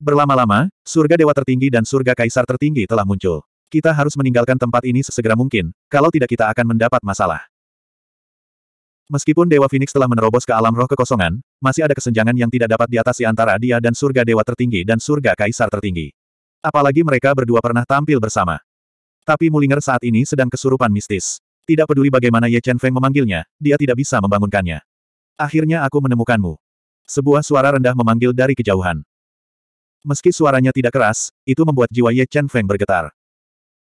Berlama-lama, surga dewa tertinggi dan surga kaisar tertinggi telah muncul. Kita harus meninggalkan tempat ini sesegera mungkin, kalau tidak kita akan mendapat masalah. Meskipun Dewa Phoenix telah menerobos ke alam roh kekosongan, masih ada kesenjangan yang tidak dapat diatasi antara dia dan surga dewa tertinggi dan surga kaisar tertinggi. Apalagi mereka berdua pernah tampil bersama. Tapi Mulinger saat ini sedang kesurupan mistis. Tidak peduli bagaimana Ye Chen Feng memanggilnya, dia tidak bisa membangunkannya. Akhirnya aku menemukanmu. Sebuah suara rendah memanggil dari kejauhan. Meski suaranya tidak keras, itu membuat jiwa Ye Chen Feng bergetar.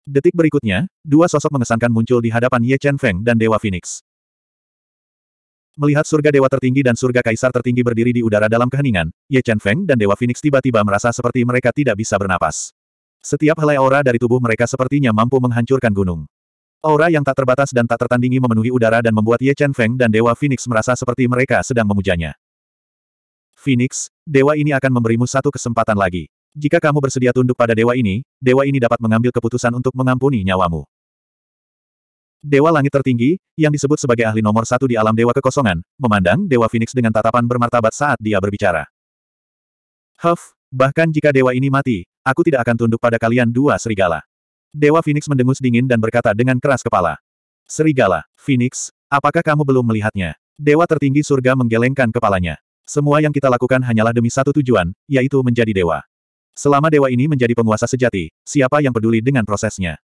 Detik berikutnya, dua sosok mengesankan muncul di hadapan Ye Chen Feng dan Dewa Phoenix. Melihat surga dewa tertinggi dan surga kaisar tertinggi berdiri di udara dalam keheningan, Ye Chen Feng dan Dewa Phoenix tiba-tiba merasa seperti mereka tidak bisa bernapas. Setiap helai aura dari tubuh mereka sepertinya mampu menghancurkan gunung. Aura yang tak terbatas dan tak tertandingi memenuhi udara dan membuat Ye Chen Feng dan Dewa Phoenix merasa seperti mereka sedang memujanya. Phoenix, dewa ini akan memberimu satu kesempatan lagi. Jika kamu bersedia tunduk pada dewa ini, dewa ini dapat mengambil keputusan untuk mengampuni nyawamu. Dewa Langit Tertinggi, yang disebut sebagai ahli nomor satu di alam Dewa Kekosongan, memandang Dewa Phoenix dengan tatapan bermartabat saat dia berbicara. Huff, bahkan jika dewa ini mati, aku tidak akan tunduk pada kalian dua serigala. Dewa Phoenix mendengus dingin dan berkata dengan keras kepala. Serigala, Phoenix, apakah kamu belum melihatnya? Dewa tertinggi surga menggelengkan kepalanya. Semua yang kita lakukan hanyalah demi satu tujuan, yaitu menjadi dewa. Selama dewa ini menjadi penguasa sejati, siapa yang peduli dengan prosesnya?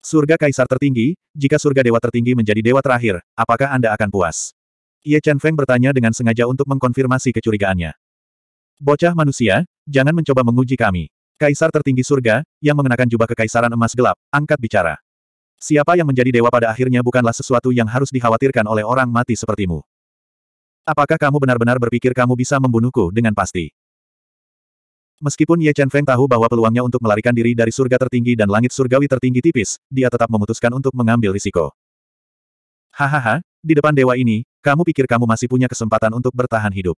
Surga kaisar tertinggi, jika surga dewa tertinggi menjadi dewa terakhir, apakah Anda akan puas? Ye Chen Feng bertanya dengan sengaja untuk mengkonfirmasi kecurigaannya. Bocah manusia, jangan mencoba menguji kami. Kaisar tertinggi surga, yang mengenakan jubah kekaisaran emas gelap, angkat bicara. Siapa yang menjadi dewa pada akhirnya bukanlah sesuatu yang harus dikhawatirkan oleh orang mati sepertimu. Apakah kamu benar-benar berpikir kamu bisa membunuhku dengan pasti? Meskipun Ye Chen Feng tahu bahwa peluangnya untuk melarikan diri dari surga tertinggi dan langit surgawi tertinggi tipis, dia tetap memutuskan untuk mengambil risiko. Hahaha, di depan dewa ini, kamu pikir kamu masih punya kesempatan untuk bertahan hidup.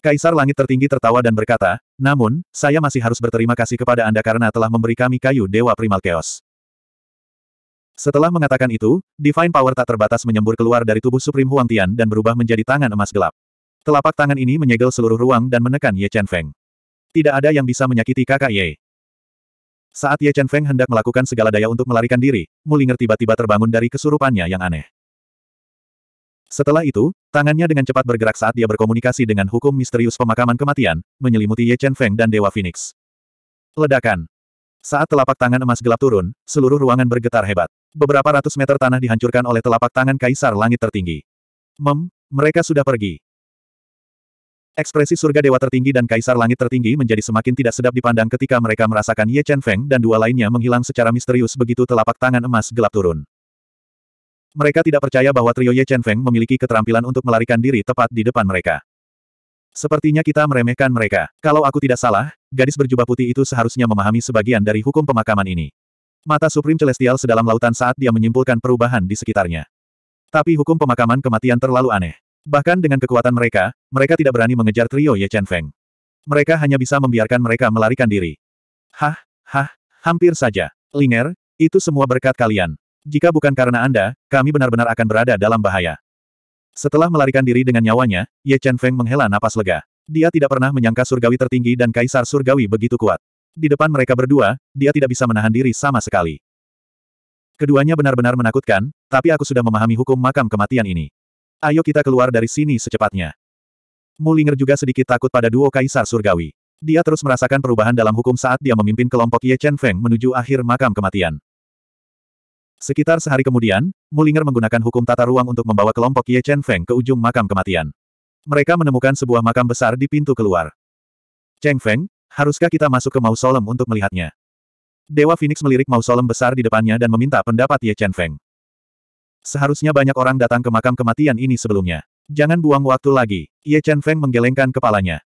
Kaisar langit tertinggi tertawa dan berkata, namun, saya masih harus berterima kasih kepada Anda karena telah memberi kami kayu dewa primal chaos. Setelah mengatakan itu, Divine Power tak terbatas menyembur keluar dari tubuh Supreme Huang Tian dan berubah menjadi tangan emas gelap. Telapak tangan ini menyegel seluruh ruang dan menekan Ye Chen Feng. Tidak ada yang bisa menyakiti kakak Ye. Saat Ye Chen Feng hendak melakukan segala daya untuk melarikan diri, Mulinger tiba-tiba terbangun dari kesurupannya yang aneh. Setelah itu, tangannya dengan cepat bergerak saat dia berkomunikasi dengan hukum misterius pemakaman kematian, menyelimuti Ye Chen Feng dan Dewa Phoenix. Ledakan. Saat telapak tangan emas gelap turun, seluruh ruangan bergetar hebat. Beberapa ratus meter tanah dihancurkan oleh telapak tangan kaisar langit tertinggi. Mem, mereka sudah pergi. Ekspresi surga dewa tertinggi dan kaisar langit tertinggi menjadi semakin tidak sedap dipandang ketika mereka merasakan Ye Chen Feng dan dua lainnya menghilang secara misterius begitu telapak tangan emas gelap turun. Mereka tidak percaya bahwa trio Ye Chen Feng memiliki keterampilan untuk melarikan diri tepat di depan mereka. Sepertinya kita meremehkan mereka. Kalau aku tidak salah, gadis berjubah putih itu seharusnya memahami sebagian dari hukum pemakaman ini. Mata Supreme Celestial sedalam lautan saat dia menyimpulkan perubahan di sekitarnya. Tapi hukum pemakaman kematian terlalu aneh. Bahkan dengan kekuatan mereka, mereka tidak berani mengejar trio Ye Chen Feng. Mereka hanya bisa membiarkan mereka melarikan diri. Hah, hah, hampir saja. Linger, itu semua berkat kalian. Jika bukan karena Anda, kami benar-benar akan berada dalam bahaya. Setelah melarikan diri dengan nyawanya, Ye Chen Feng menghela napas lega. Dia tidak pernah menyangka surgawi tertinggi dan kaisar surgawi begitu kuat. Di depan mereka berdua, dia tidak bisa menahan diri sama sekali. Keduanya benar-benar menakutkan, tapi aku sudah memahami hukum makam kematian ini. Ayo kita keluar dari sini secepatnya. Mulinger juga sedikit takut pada duo kaisar surgawi. Dia terus merasakan perubahan dalam hukum saat dia memimpin kelompok Ye Chen Feng menuju akhir makam kematian. Sekitar sehari kemudian, Mulinger menggunakan hukum tata ruang untuk membawa kelompok Ye Chen Feng ke ujung makam kematian. Mereka menemukan sebuah makam besar di pintu keluar. Cheng Feng, haruskah kita masuk ke mausolem untuk melihatnya? Dewa Phoenix melirik mausolem besar di depannya dan meminta pendapat Ye Chen Feng. Seharusnya banyak orang datang ke makam kematian ini sebelumnya. Jangan buang waktu lagi. Ye Chen Feng menggelengkan kepalanya.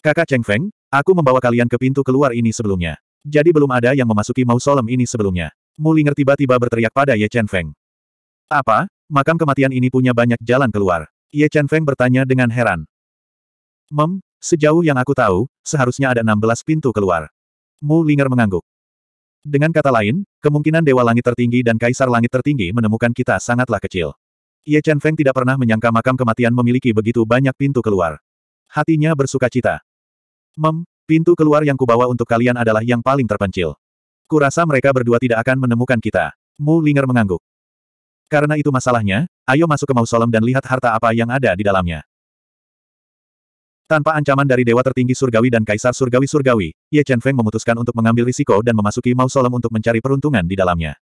Kakak Cheng Feng, aku membawa kalian ke pintu keluar ini sebelumnya. Jadi belum ada yang memasuki mausolem ini sebelumnya. Mulinger tiba-tiba berteriak pada Ye Chen Feng. Apa? Makam kematian ini punya banyak jalan keluar. Ye Chen Feng bertanya dengan heran. Mem, sejauh yang aku tahu, seharusnya ada 16 pintu keluar. Mu Ling'er mengangguk. Dengan kata lain, kemungkinan Dewa Langit Tertinggi dan Kaisar Langit Tertinggi menemukan kita sangatlah kecil. Ye Chen Feng tidak pernah menyangka makam kematian memiliki begitu banyak pintu keluar. Hatinya bersuka cita. Mem, pintu keluar yang kubawa untuk kalian adalah yang paling terpencil. Kurasa mereka berdua tidak akan menemukan kita. Mu Linger mengangguk. Karena itu masalahnya, ayo masuk ke mausoleum dan lihat harta apa yang ada di dalamnya. Tanpa ancaman dari dewa tertinggi surgawi dan kaisar surgawi-surgawi, Ye Chen Feng memutuskan untuk mengambil risiko dan memasuki mausoleum untuk mencari peruntungan di dalamnya.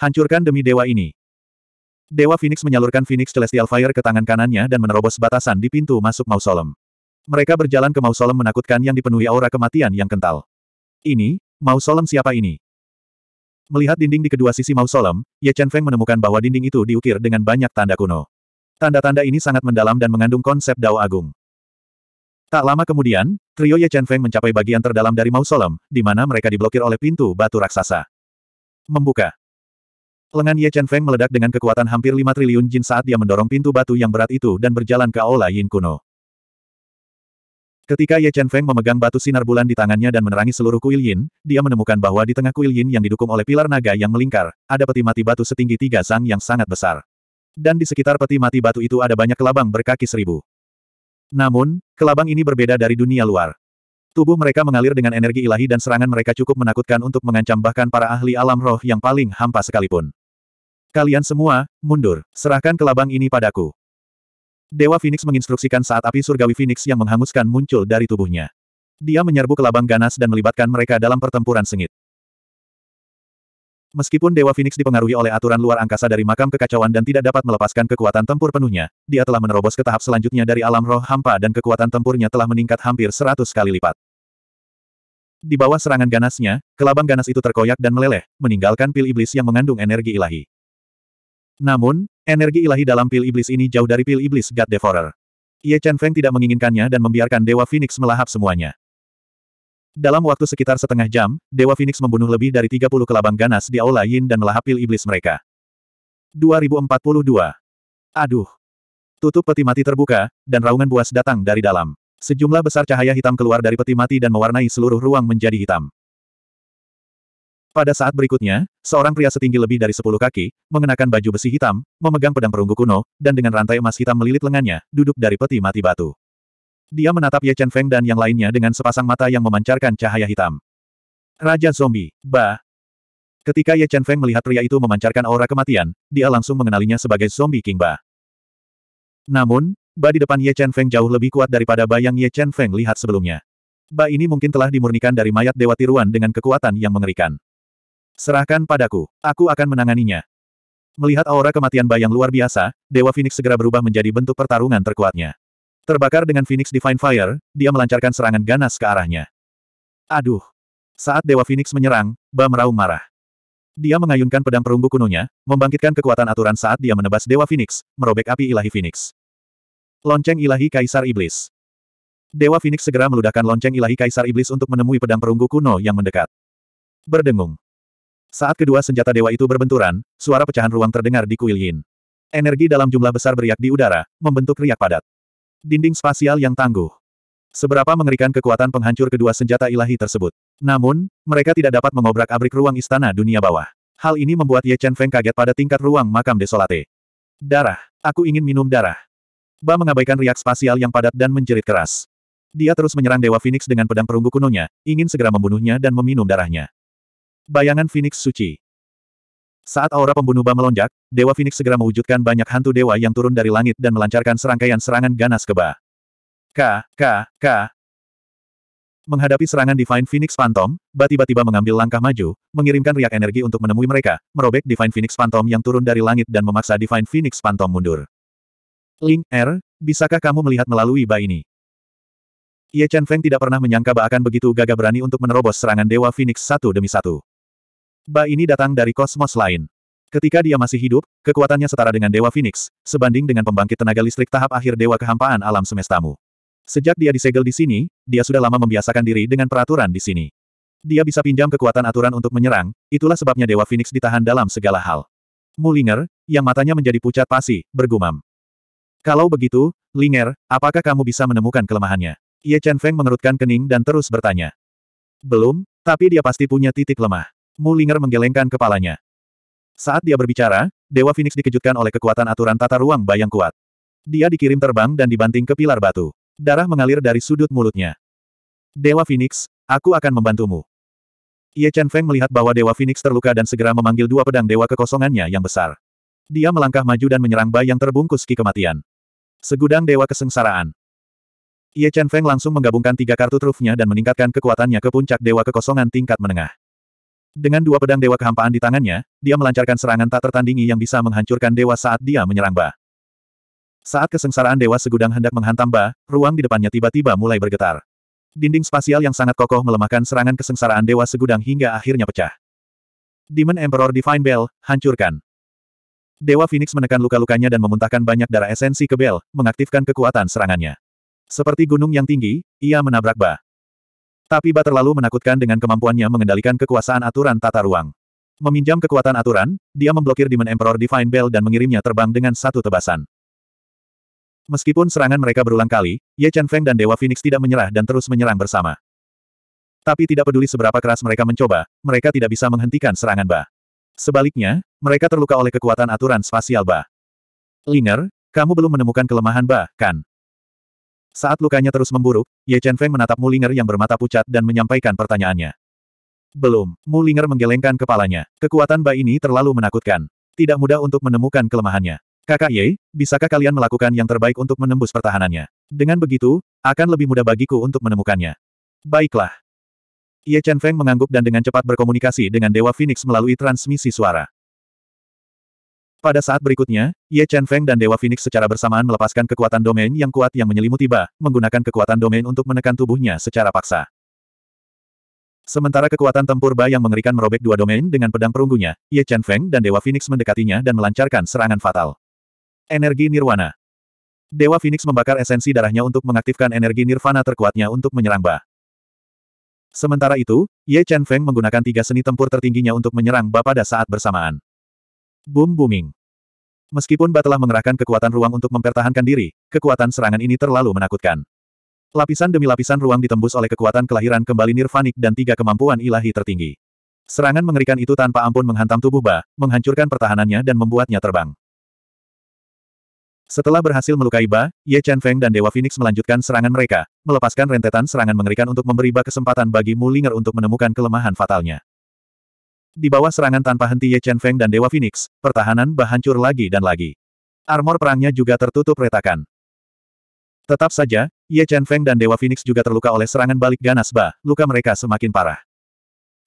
Hancurkan demi dewa ini. Dewa Phoenix menyalurkan Phoenix Celestial Fire ke tangan kanannya dan menerobos batasan di pintu masuk mausoleum. Mereka berjalan ke mausoleum menakutkan yang dipenuhi aura kematian yang kental. Ini, Mausolem siapa ini? Melihat dinding di kedua sisi mausolem, Ye Chen Feng menemukan bahwa dinding itu diukir dengan banyak tanda kuno. Tanda-tanda ini sangat mendalam dan mengandung konsep Dao Agung. Tak lama kemudian, trio Ye Chen Feng mencapai bagian terdalam dari mausolem, di mana mereka diblokir oleh pintu batu raksasa. Membuka. Lengan Ye Chen Feng meledak dengan kekuatan hampir 5 triliun jin saat dia mendorong pintu batu yang berat itu dan berjalan ke Aula Yin kuno. Ketika Ye Chen Feng memegang batu sinar bulan di tangannya dan menerangi seluruh kuil yin, dia menemukan bahwa di tengah kuil yin yang didukung oleh pilar naga yang melingkar, ada peti mati batu setinggi tiga zang yang sangat besar. Dan di sekitar peti mati batu itu ada banyak kelabang berkaki seribu. Namun, kelabang ini berbeda dari dunia luar. Tubuh mereka mengalir dengan energi ilahi dan serangan mereka cukup menakutkan untuk mengancam bahkan para ahli alam roh yang paling hampa sekalipun. Kalian semua, mundur, serahkan kelabang ini padaku. Dewa Phoenix menginstruksikan saat api surgawi Phoenix yang menghanguskan muncul dari tubuhnya. Dia menyerbu ke labang ganas dan melibatkan mereka dalam pertempuran sengit. Meskipun Dewa Phoenix dipengaruhi oleh aturan luar angkasa dari makam kekacauan dan tidak dapat melepaskan kekuatan tempur penuhnya, dia telah menerobos ke tahap selanjutnya dari alam roh hampa dan kekuatan tempurnya telah meningkat hampir seratus kali lipat. Di bawah serangan ganasnya, kelabang ganas itu terkoyak dan meleleh, meninggalkan pil iblis yang mengandung energi ilahi. Namun, energi ilahi dalam pil iblis ini jauh dari pil iblis God Devourer. Ye Chen Feng tidak menginginkannya dan membiarkan Dewa Phoenix melahap semuanya. Dalam waktu sekitar setengah jam, Dewa Phoenix membunuh lebih dari 30 kelabang ganas di Aula Yin dan melahap pil iblis mereka. 2042. Aduh. Tutup peti mati terbuka, dan raungan buas datang dari dalam. Sejumlah besar cahaya hitam keluar dari peti mati dan mewarnai seluruh ruang menjadi hitam. Pada saat berikutnya, seorang pria setinggi lebih dari sepuluh kaki, mengenakan baju besi hitam, memegang pedang perunggu kuno, dan dengan rantai emas hitam melilit lengannya, duduk dari peti mati batu. Dia menatap Ye Chen Feng dan yang lainnya dengan sepasang mata yang memancarkan cahaya hitam. Raja Zombie, Ba. Ketika Ye Chen Feng melihat pria itu memancarkan aura kematian, dia langsung mengenalinya sebagai Zombie King Ba. Namun, Ba di depan Ye Chen Feng jauh lebih kuat daripada Ba yang Ye Chen Feng lihat sebelumnya. Ba ini mungkin telah dimurnikan dari mayat Dewa Tiruan dengan kekuatan yang mengerikan. Serahkan padaku. Aku akan menanganinya. Melihat aura kematian bayang luar biasa, Dewa Phoenix segera berubah menjadi bentuk pertarungan terkuatnya. Terbakar dengan Phoenix Divine Fire, dia melancarkan serangan ganas ke arahnya. Aduh! Saat Dewa Phoenix menyerang, Ba meraung marah. Dia mengayunkan pedang perunggu kunonya, membangkitkan kekuatan aturan saat dia menebas Dewa Phoenix, merobek api ilahi Phoenix. Lonceng ilahi Kaisar Iblis Dewa Phoenix segera meludahkan lonceng ilahi Kaisar Iblis untuk menemui pedang perunggu kuno yang mendekat. Berdengung. Saat kedua senjata dewa itu berbenturan, suara pecahan ruang terdengar di kuil Yin. Energi dalam jumlah besar beriak di udara, membentuk riak padat. Dinding spasial yang tangguh. Seberapa mengerikan kekuatan penghancur kedua senjata ilahi tersebut. Namun, mereka tidak dapat mengobrak-abrik ruang istana dunia bawah. Hal ini membuat Ye Chen Feng kaget pada tingkat ruang makam desolate. Darah. Aku ingin minum darah. Ba mengabaikan riak spasial yang padat dan menjerit keras. Dia terus menyerang Dewa Phoenix dengan pedang perunggu kunonya, ingin segera membunuhnya dan meminum darahnya. Bayangan Phoenix Suci. Saat aura pembunuh ba melonjak, Dewa Phoenix segera mewujudkan banyak hantu dewa yang turun dari langit dan melancarkan serangkaian serangan ganas ke ba. K, K, K. Menghadapi serangan Divine Phoenix Phantom, Ba tiba-tiba mengambil langkah maju, mengirimkan riak energi untuk menemui mereka, merobek Divine Phoenix Phantom yang turun dari langit dan memaksa Divine Phoenix Phantom mundur. Ling Er, bisakah kamu melihat melalui Ba ini? Ye Chen Feng tidak pernah menyangka Ba akan begitu gagah berani untuk menerobos serangan Dewa Phoenix satu demi satu. Ba ini datang dari kosmos lain. Ketika dia masih hidup, kekuatannya setara dengan Dewa Phoenix, sebanding dengan pembangkit tenaga listrik tahap akhir Dewa Kehampaan Alam Semestamu. Sejak dia disegel di sini, dia sudah lama membiasakan diri dengan peraturan di sini. Dia bisa pinjam kekuatan aturan untuk menyerang, itulah sebabnya Dewa Phoenix ditahan dalam segala hal. Mulinger, yang matanya menjadi pucat pasi, bergumam. Kalau begitu, Linger, apakah kamu bisa menemukan kelemahannya? Ye Chen Feng mengerutkan kening dan terus bertanya. Belum, tapi dia pasti punya titik lemah. Mulinger menggelengkan kepalanya. Saat dia berbicara, Dewa Phoenix dikejutkan oleh kekuatan aturan tata ruang bayang kuat. Dia dikirim terbang dan dibanting ke pilar batu. Darah mengalir dari sudut mulutnya. Dewa Phoenix, aku akan membantumu. Ye Chen Feng melihat bahwa Dewa Phoenix terluka dan segera memanggil dua pedang dewa kekosongannya yang besar. Dia melangkah maju dan menyerang bayang terbungkus ki kematian. Segudang dewa kesengsaraan. Ye Chen Feng langsung menggabungkan tiga kartu trufnya dan meningkatkan kekuatannya ke puncak dewa kekosongan tingkat menengah. Dengan dua pedang dewa kehampaan di tangannya, dia melancarkan serangan tak tertandingi yang bisa menghancurkan dewa saat dia menyerang Ba. Saat kesengsaraan dewa segudang hendak menghantam Ba, ruang di depannya tiba-tiba mulai bergetar. Dinding spasial yang sangat kokoh melemahkan serangan kesengsaraan dewa segudang hingga akhirnya pecah. Demon Emperor Divine Bell, hancurkan. Dewa Phoenix menekan luka-lukanya dan memuntahkan banyak darah esensi ke Bell, mengaktifkan kekuatan serangannya. Seperti gunung yang tinggi, ia menabrak Ba. Tapi Ba terlalu menakutkan dengan kemampuannya mengendalikan kekuasaan aturan tata ruang. Meminjam kekuatan aturan, dia memblokir Demon Emperor Divine Bell dan mengirimnya terbang dengan satu tebasan. Meskipun serangan mereka berulang kali, Ye Chen Feng dan Dewa Phoenix tidak menyerah dan terus menyerang bersama. Tapi tidak peduli seberapa keras mereka mencoba, mereka tidak bisa menghentikan serangan Ba. Sebaliknya, mereka terluka oleh kekuatan aturan spasial Ba. Linger, kamu belum menemukan kelemahan Ba, kan? Saat lukanya terus memburuk, Ye Chen Feng menatap Mulinger yang bermata pucat dan menyampaikan pertanyaannya. Belum, Mulinger menggelengkan kepalanya. Kekuatan Ba ini terlalu menakutkan. Tidak mudah untuk menemukan kelemahannya. Kakak Ye, bisakah kalian melakukan yang terbaik untuk menembus pertahanannya? Dengan begitu, akan lebih mudah bagiku untuk menemukannya. Baiklah. Ye Chen Feng mengangguk dan dengan cepat berkomunikasi dengan Dewa Phoenix melalui transmisi suara. Pada saat berikutnya, Ye Chen Feng dan Dewa Phoenix secara bersamaan melepaskan kekuatan domain yang kuat yang menyelimuti Ba, menggunakan kekuatan domain untuk menekan tubuhnya secara paksa. Sementara kekuatan tempur Ba yang mengerikan merobek dua domain dengan pedang perunggunya, Ye Chen Feng dan Dewa Phoenix mendekatinya dan melancarkan serangan fatal. Energi Nirwana Dewa Phoenix membakar esensi darahnya untuk mengaktifkan energi nirvana terkuatnya untuk menyerang Ba. Sementara itu, Ye Chen Feng menggunakan tiga seni tempur tertingginya untuk menyerang Ba pada saat bersamaan. Boom booming. Meskipun Ba telah mengerahkan kekuatan ruang untuk mempertahankan diri, kekuatan serangan ini terlalu menakutkan. Lapisan demi lapisan ruang ditembus oleh kekuatan kelahiran kembali nirvanik dan tiga kemampuan ilahi tertinggi. Serangan mengerikan itu tanpa ampun menghantam tubuh Ba, menghancurkan pertahanannya dan membuatnya terbang. Setelah berhasil melukai Ba, Ye Chen Feng dan Dewa Phoenix melanjutkan serangan mereka, melepaskan rentetan serangan mengerikan untuk memberi Ba kesempatan bagi Mu untuk menemukan kelemahan fatalnya. Di bawah serangan tanpa henti Ye Chen Feng dan Dewa Phoenix, pertahanan bah hancur lagi dan lagi. Armor perangnya juga tertutup retakan. Tetap saja, Ye Chen Feng dan Dewa Phoenix juga terluka oleh serangan balik ganas Ba, luka mereka semakin parah.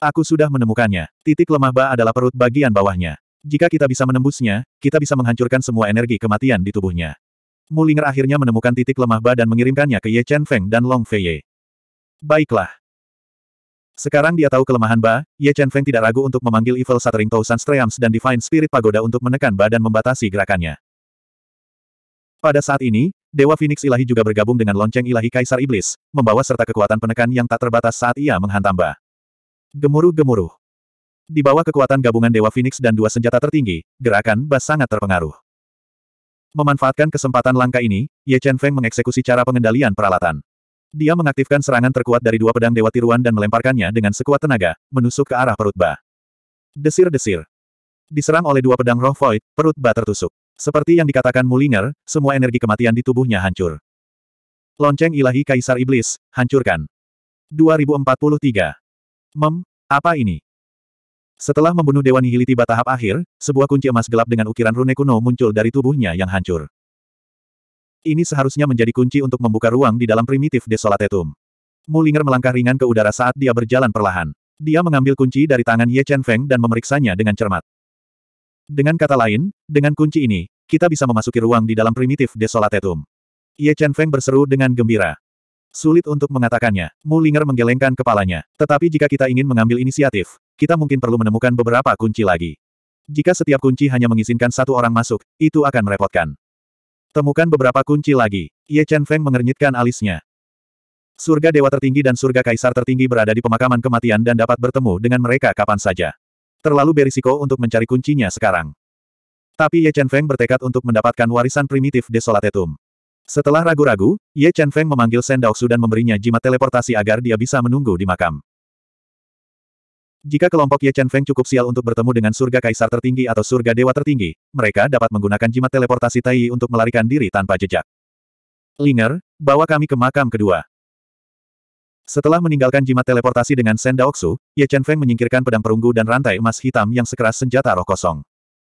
Aku sudah menemukannya. Titik lemah Ba adalah perut bagian bawahnya. Jika kita bisa menembusnya, kita bisa menghancurkan semua energi kematian di tubuhnya. Mulinger akhirnya menemukan titik lemah Ba dan mengirimkannya ke Ye Chen Feng dan Long Fei Ye. Baiklah. Sekarang dia tahu kelemahan Ba, Ye Chen Feng tidak ragu untuk memanggil Evil Shattering Thousand Streams dan Divine Spirit Pagoda untuk menekan Ba dan membatasi gerakannya. Pada saat ini, Dewa Phoenix Ilahi juga bergabung dengan lonceng ilahi Kaisar Iblis, membawa serta kekuatan penekan yang tak terbatas saat ia menghantam Ba. Gemuruh-gemuruh. Di bawah kekuatan gabungan Dewa Phoenix dan dua senjata tertinggi, gerakan Ba sangat terpengaruh. Memanfaatkan kesempatan langka ini, Ye Chen Feng mengeksekusi cara pengendalian peralatan. Dia mengaktifkan serangan terkuat dari dua pedang Dewa Tiruan dan melemparkannya dengan sekuat tenaga, menusuk ke arah perut Ba. Desir-desir. Diserang oleh dua pedang roh void, perut Ba tertusuk. Seperti yang dikatakan Mulinger, semua energi kematian di tubuhnya hancur. Lonceng ilahi Kaisar Iblis, hancurkan. 2043. Mem, apa ini? Setelah membunuh Dewa Nihili tiba tahap akhir, sebuah kunci emas gelap dengan ukiran rune kuno muncul dari tubuhnya yang hancur. Ini seharusnya menjadi kunci untuk membuka ruang di dalam primitif desolatetum. Mulinger melangkah ringan ke udara saat dia berjalan perlahan. Dia mengambil kunci dari tangan Ye Chen Feng dan memeriksanya dengan cermat. Dengan kata lain, dengan kunci ini, kita bisa memasuki ruang di dalam primitif desolatetum. Ye Chen Feng berseru dengan gembira. Sulit untuk mengatakannya, Mulinger menggelengkan kepalanya. Tetapi jika kita ingin mengambil inisiatif, kita mungkin perlu menemukan beberapa kunci lagi. Jika setiap kunci hanya mengizinkan satu orang masuk, itu akan merepotkan. Temukan beberapa kunci lagi. Ye Chen Feng mengernyitkan alisnya. Surga Dewa Tertinggi dan Surga Kaisar Tertinggi berada di pemakaman kematian dan dapat bertemu dengan mereka kapan saja. Terlalu berisiko untuk mencari kuncinya sekarang. Tapi Ye Chen Feng bertekad untuk mendapatkan warisan primitif Desolatetum. Setelah ragu-ragu, Ye Chen Feng memanggil Sen Daoxu dan memberinya jimat teleportasi agar dia bisa menunggu di makam. Jika kelompok Ye Chen Feng cukup sial untuk bertemu dengan surga kaisar tertinggi atau surga dewa tertinggi, mereka dapat menggunakan jimat teleportasi Tai untuk melarikan diri tanpa jejak. Linger, bawa kami ke makam kedua. Setelah meninggalkan jimat teleportasi dengan Sen Daoksu, Ye Chen Feng menyingkirkan pedang perunggu dan rantai emas hitam yang sekeras senjata roh kosong.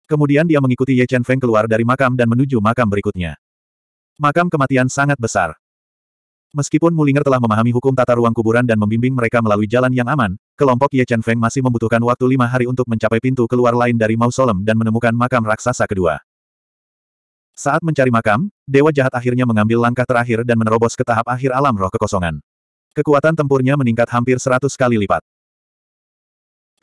Kemudian dia mengikuti Ye Chen Feng keluar dari makam dan menuju makam berikutnya. Makam kematian sangat besar. Meskipun Mulinger telah memahami hukum tata ruang kuburan dan membimbing mereka melalui jalan yang aman, kelompok Ye Chen Feng masih membutuhkan waktu lima hari untuk mencapai pintu keluar lain dari mausolem dan menemukan makam raksasa kedua. Saat mencari makam, Dewa Jahat akhirnya mengambil langkah terakhir dan menerobos ke tahap akhir alam roh kekosongan. Kekuatan tempurnya meningkat hampir seratus kali lipat.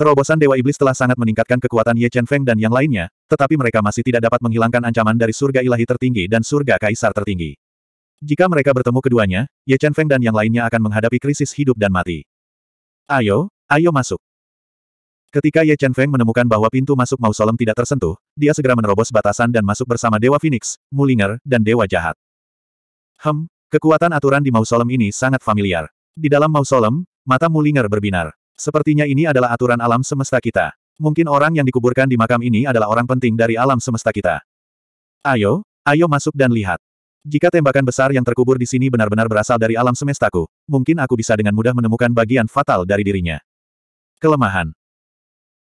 Terobosan Dewa Iblis telah sangat meningkatkan kekuatan Ye Chen Feng dan yang lainnya, tetapi mereka masih tidak dapat menghilangkan ancaman dari surga ilahi tertinggi dan surga kaisar tertinggi. Jika mereka bertemu keduanya, Ye Chen Feng dan yang lainnya akan menghadapi krisis hidup dan mati. Ayo, ayo masuk. Ketika Ye Chen Feng menemukan bahwa pintu masuk mausolem tidak tersentuh, dia segera menerobos batasan dan masuk bersama Dewa Phoenix, Mulinger, dan Dewa Jahat. Hem, kekuatan aturan di mausolem ini sangat familiar. Di dalam mausolem, mata Mulinger berbinar. Sepertinya ini adalah aturan alam semesta kita. Mungkin orang yang dikuburkan di makam ini adalah orang penting dari alam semesta kita. Ayo, ayo masuk dan lihat. Jika tembakan besar yang terkubur di sini benar-benar berasal dari alam semestaku, mungkin aku bisa dengan mudah menemukan bagian fatal dari dirinya. Kelemahan.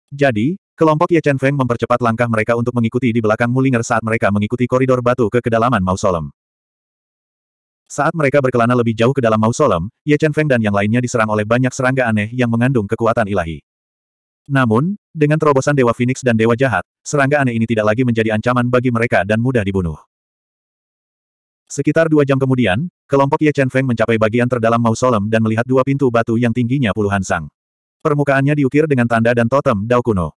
Jadi, kelompok Ye Chen Feng mempercepat langkah mereka untuk mengikuti di belakang Mulinger saat mereka mengikuti koridor batu ke kedalaman mausolem. Saat mereka berkelana lebih jauh ke dalam mausolem, Ye Chen Feng dan yang lainnya diserang oleh banyak serangga aneh yang mengandung kekuatan ilahi. Namun, dengan terobosan Dewa Phoenix dan Dewa Jahat, serangga aneh ini tidak lagi menjadi ancaman bagi mereka dan mudah dibunuh. Sekitar dua jam kemudian, kelompok Ye Chen Feng mencapai bagian terdalam mausolem dan melihat dua pintu batu yang tingginya puluhan sang. Permukaannya diukir dengan tanda dan totem Dao kuno.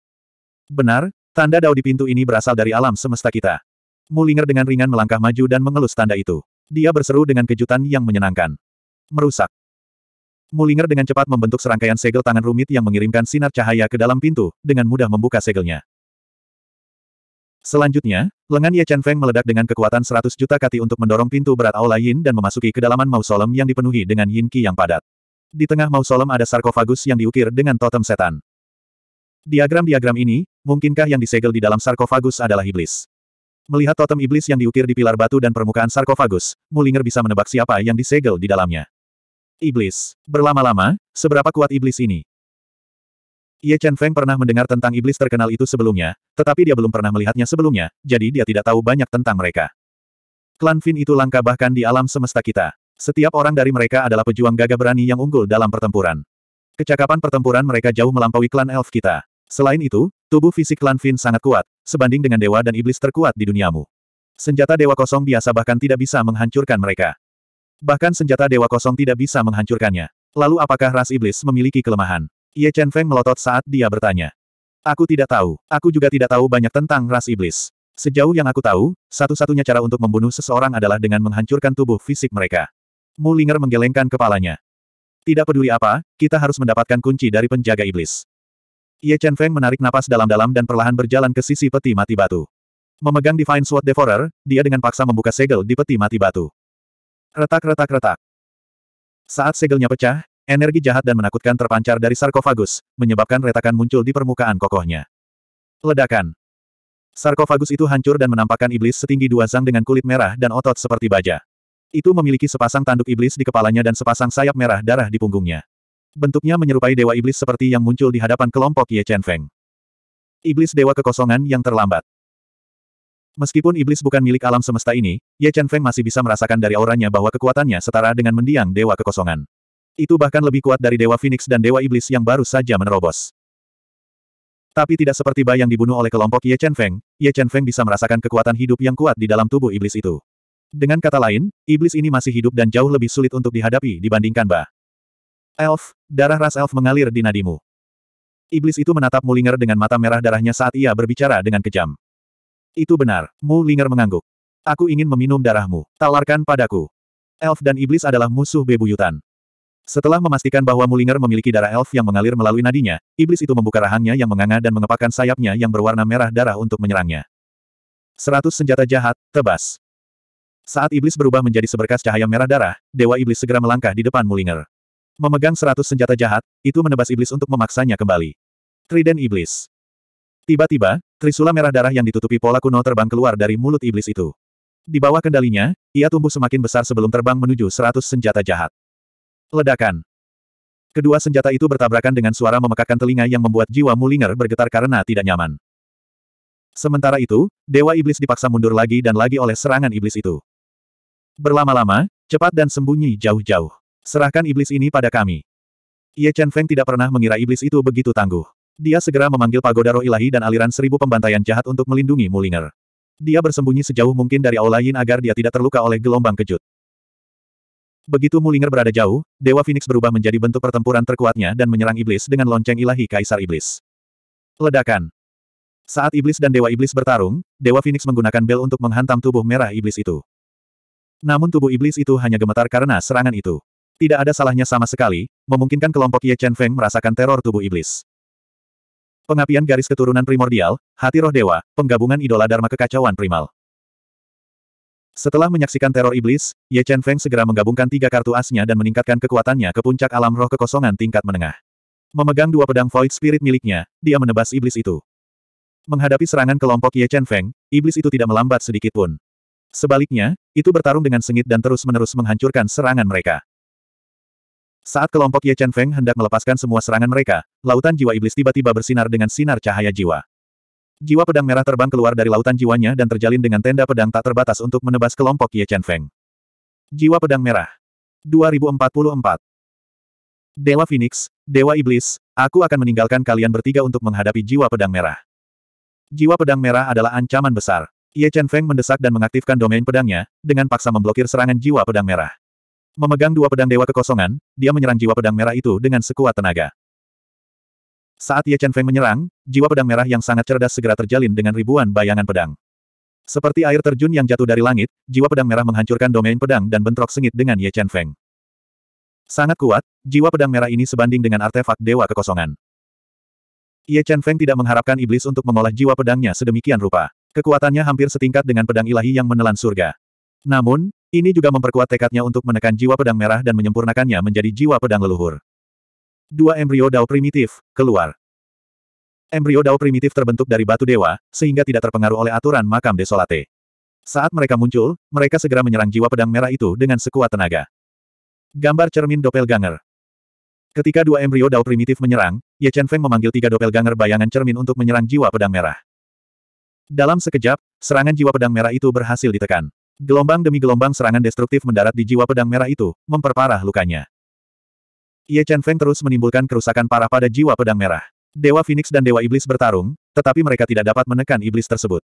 Benar, tanda Dao di pintu ini berasal dari alam semesta kita. Mulinger dengan ringan melangkah maju dan mengelus tanda itu. Dia berseru dengan kejutan yang menyenangkan. Merusak. Mulinger dengan cepat membentuk serangkaian segel tangan rumit yang mengirimkan sinar cahaya ke dalam pintu, dengan mudah membuka segelnya. Selanjutnya, lengan Ye Chen Feng meledak dengan kekuatan 100 juta kati untuk mendorong pintu berat Aula Yin dan memasuki kedalaman mausolem yang dipenuhi dengan yin qi yang padat. Di tengah mausolem ada sarkofagus yang diukir dengan totem setan. Diagram-diagram ini, mungkinkah yang disegel di dalam sarkofagus adalah iblis? Melihat totem iblis yang diukir di pilar batu dan permukaan sarkofagus, Mulinger bisa menebak siapa yang disegel di dalamnya. Iblis. Berlama-lama, seberapa kuat iblis ini? Ye Chen Feng pernah mendengar tentang iblis terkenal itu sebelumnya, tetapi dia belum pernah melihatnya sebelumnya, jadi dia tidak tahu banyak tentang mereka. Klan Fin itu langka bahkan di alam semesta kita. Setiap orang dari mereka adalah pejuang gagah berani yang unggul dalam pertempuran. Kecakapan pertempuran mereka jauh melampaui klan elf kita. Selain itu, tubuh fisik klan Fin sangat kuat, sebanding dengan dewa dan iblis terkuat di duniamu. Senjata dewa kosong biasa bahkan tidak bisa menghancurkan mereka. Bahkan senjata dewa kosong tidak bisa menghancurkannya. Lalu apakah ras iblis memiliki kelemahan? Ye Chen Feng melotot saat dia bertanya. Aku tidak tahu. Aku juga tidak tahu banyak tentang ras iblis. Sejauh yang aku tahu, satu-satunya cara untuk membunuh seseorang adalah dengan menghancurkan tubuh fisik mereka. Mu Linger menggelengkan kepalanya. Tidak peduli apa, kita harus mendapatkan kunci dari penjaga iblis. Ye Chen Feng menarik napas dalam-dalam dan perlahan berjalan ke sisi peti mati batu. Memegang Divine Sword Devourer, dia dengan paksa membuka segel di peti mati batu. Retak-retak-retak. Saat segelnya pecah, Energi jahat dan menakutkan terpancar dari sarkofagus, menyebabkan retakan muncul di permukaan kokohnya. Ledakan. Sarkofagus itu hancur dan menampakkan iblis setinggi dua zang dengan kulit merah dan otot seperti baja. Itu memiliki sepasang tanduk iblis di kepalanya dan sepasang sayap merah darah di punggungnya. Bentuknya menyerupai dewa iblis seperti yang muncul di hadapan kelompok Ye Chen Feng. Iblis dewa kekosongan yang terlambat. Meskipun iblis bukan milik alam semesta ini, Ye Chen Feng masih bisa merasakan dari auranya bahwa kekuatannya setara dengan mendiang dewa kekosongan. Itu bahkan lebih kuat dari Dewa Phoenix dan Dewa Iblis yang baru saja menerobos. Tapi tidak seperti Bai yang dibunuh oleh kelompok Ye Chen Feng, Ye Chen Feng bisa merasakan kekuatan hidup yang kuat di dalam tubuh iblis itu. Dengan kata lain, iblis ini masih hidup dan jauh lebih sulit untuk dihadapi dibandingkan Ba. Elf, darah ras elf mengalir di nadimu. Iblis itu menatap Mulinger dengan mata merah darahnya saat ia berbicara dengan kejam. Itu benar, Mulinger mengangguk. Aku ingin meminum darahmu, tawarkan padaku. Elf dan iblis adalah musuh bebuyutan. Setelah memastikan bahwa Mulinger memiliki darah elf yang mengalir melalui nadinya, iblis itu membuka rahangnya yang menganga dan mengepakkan sayapnya yang berwarna merah darah untuk menyerangnya. Seratus senjata jahat, tebas. Saat iblis berubah menjadi seberkas cahaya merah darah, Dewa Iblis segera melangkah di depan Mulinger. Memegang seratus senjata jahat, itu menebas iblis untuk memaksanya kembali. Trident Iblis. Tiba-tiba, trisula merah darah yang ditutupi pola kuno terbang keluar dari mulut iblis itu. Di bawah kendalinya, ia tumbuh semakin besar sebelum terbang menuju seratus senjata jahat. Ledakan. Kedua senjata itu bertabrakan dengan suara memekakkan telinga yang membuat jiwa Mulinger bergetar karena tidak nyaman. Sementara itu, Dewa Iblis dipaksa mundur lagi dan lagi oleh serangan iblis itu. Berlama-lama, cepat dan sembunyi jauh-jauh. Serahkan iblis ini pada kami. Ye Chen Feng tidak pernah mengira iblis itu begitu tangguh. Dia segera memanggil pagoda roh ilahi dan aliran seribu pembantaian jahat untuk melindungi Mulinger. Dia bersembunyi sejauh mungkin dari Aula Yin agar dia tidak terluka oleh gelombang kejut. Begitu Mulinger berada jauh, Dewa Phoenix berubah menjadi bentuk pertempuran terkuatnya dan menyerang iblis dengan lonceng ilahi Kaisar Iblis. Ledakan. Saat iblis dan Dewa Iblis bertarung, Dewa Phoenix menggunakan bel untuk menghantam tubuh merah iblis itu. Namun tubuh iblis itu hanya gemetar karena serangan itu. Tidak ada salahnya sama sekali, memungkinkan kelompok Ye Chen Feng merasakan teror tubuh iblis. Pengapian garis keturunan primordial, hati roh dewa, penggabungan idola dharma kekacauan primal. Setelah menyaksikan teror iblis, Ye Chen Feng segera menggabungkan tiga kartu asnya dan meningkatkan kekuatannya ke puncak alam roh kekosongan tingkat menengah. Memegang dua pedang void spirit miliknya, dia menebas iblis itu. Menghadapi serangan kelompok Ye Chen Feng, iblis itu tidak melambat sedikit pun. Sebaliknya, itu bertarung dengan sengit dan terus-menerus menghancurkan serangan mereka. Saat kelompok Ye Chen Feng hendak melepaskan semua serangan mereka, lautan jiwa iblis tiba-tiba bersinar dengan sinar cahaya jiwa. Jiwa pedang merah terbang keluar dari lautan jiwanya dan terjalin dengan tenda pedang tak terbatas untuk menebas kelompok Ye Chen Feng. Jiwa pedang merah. 2044. Dewa Phoenix, Dewa Iblis, aku akan meninggalkan kalian bertiga untuk menghadapi jiwa pedang merah. Jiwa pedang merah adalah ancaman besar. Ye Chen Feng mendesak dan mengaktifkan domain pedangnya, dengan paksa memblokir serangan jiwa pedang merah. Memegang dua pedang dewa kekosongan, dia menyerang jiwa pedang merah itu dengan sekuat tenaga. Saat Ye Chen Feng menyerang, jiwa pedang merah yang sangat cerdas segera terjalin dengan ribuan bayangan pedang. Seperti air terjun yang jatuh dari langit, jiwa pedang merah menghancurkan domain pedang dan bentrok sengit dengan Ye Chen Feng. Sangat kuat, jiwa pedang merah ini sebanding dengan artefak dewa kekosongan. Ye Chen Feng tidak mengharapkan iblis untuk mengolah jiwa pedangnya sedemikian rupa. Kekuatannya hampir setingkat dengan pedang ilahi yang menelan surga. Namun, ini juga memperkuat tekadnya untuk menekan jiwa pedang merah dan menyempurnakannya menjadi jiwa pedang leluhur dua embrio dao primitif, keluar. Embrio dao primitif terbentuk dari batu dewa, sehingga tidak terpengaruh oleh aturan makam desolate. Saat mereka muncul, mereka segera menyerang jiwa pedang merah itu dengan sekuat tenaga. Gambar cermin doppelganger. Ketika dua embrio dao primitif menyerang, Ye Chen Feng memanggil tiga doppelganger bayangan cermin untuk menyerang jiwa pedang merah. Dalam sekejap, serangan jiwa pedang merah itu berhasil ditekan. Gelombang demi gelombang serangan destruktif mendarat di jiwa pedang merah itu, memperparah lukanya. Ye Chen Feng terus menimbulkan kerusakan parah pada jiwa pedang merah. Dewa Phoenix dan Dewa Iblis bertarung, tetapi mereka tidak dapat menekan iblis tersebut.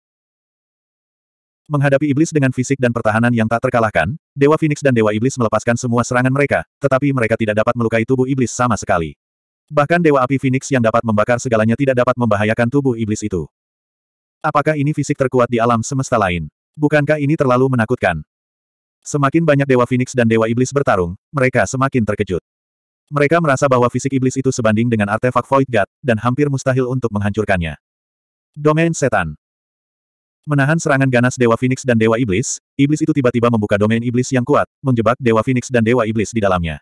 Menghadapi iblis dengan fisik dan pertahanan yang tak terkalahkan, Dewa Phoenix dan Dewa Iblis melepaskan semua serangan mereka, tetapi mereka tidak dapat melukai tubuh iblis sama sekali. Bahkan Dewa Api Phoenix yang dapat membakar segalanya tidak dapat membahayakan tubuh iblis itu. Apakah ini fisik terkuat di alam semesta lain? Bukankah ini terlalu menakutkan? Semakin banyak Dewa Phoenix dan Dewa Iblis bertarung, mereka semakin terkejut. Mereka merasa bahwa fisik iblis itu sebanding dengan artefak Void God, dan hampir mustahil untuk menghancurkannya. Domain Setan Menahan serangan ganas Dewa Phoenix dan Dewa Iblis, iblis itu tiba-tiba membuka domain iblis yang kuat, menjebak Dewa Phoenix dan Dewa Iblis di dalamnya.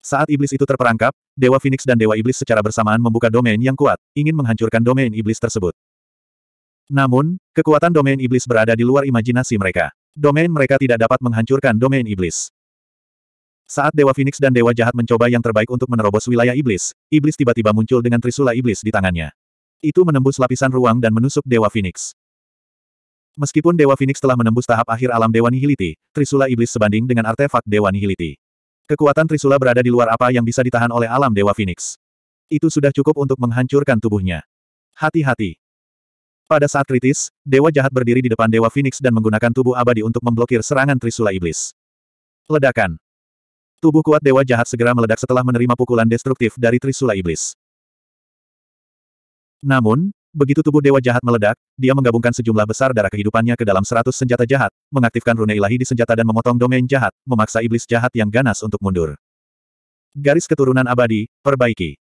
Saat iblis itu terperangkap, Dewa Phoenix dan Dewa Iblis secara bersamaan membuka domain yang kuat, ingin menghancurkan domain iblis tersebut. Namun, kekuatan domain iblis berada di luar imajinasi mereka. Domain mereka tidak dapat menghancurkan domain iblis. Saat Dewa Phoenix dan Dewa Jahat mencoba yang terbaik untuk menerobos wilayah iblis, iblis tiba-tiba muncul dengan trisula iblis di tangannya. Itu menembus lapisan ruang dan menusuk Dewa Phoenix. Meskipun Dewa Phoenix telah menembus tahap akhir alam Dewa Nihiliti, trisula iblis sebanding dengan artefak Dewa Nihiliti. Kekuatan trisula berada di luar apa yang bisa ditahan oleh alam Dewa Phoenix. Itu sudah cukup untuk menghancurkan tubuhnya. Hati-hati. Pada saat kritis, Dewa Jahat berdiri di depan Dewa Phoenix dan menggunakan tubuh abadi untuk memblokir serangan trisula iblis. Ledakan. Tubuh kuat Dewa Jahat segera meledak setelah menerima pukulan destruktif dari Trisula Iblis. Namun, begitu tubuh Dewa Jahat meledak, dia menggabungkan sejumlah besar darah kehidupannya ke dalam seratus senjata jahat, mengaktifkan rune ilahi di senjata dan memotong domain jahat, memaksa iblis jahat yang ganas untuk mundur. Garis keturunan abadi, perbaiki.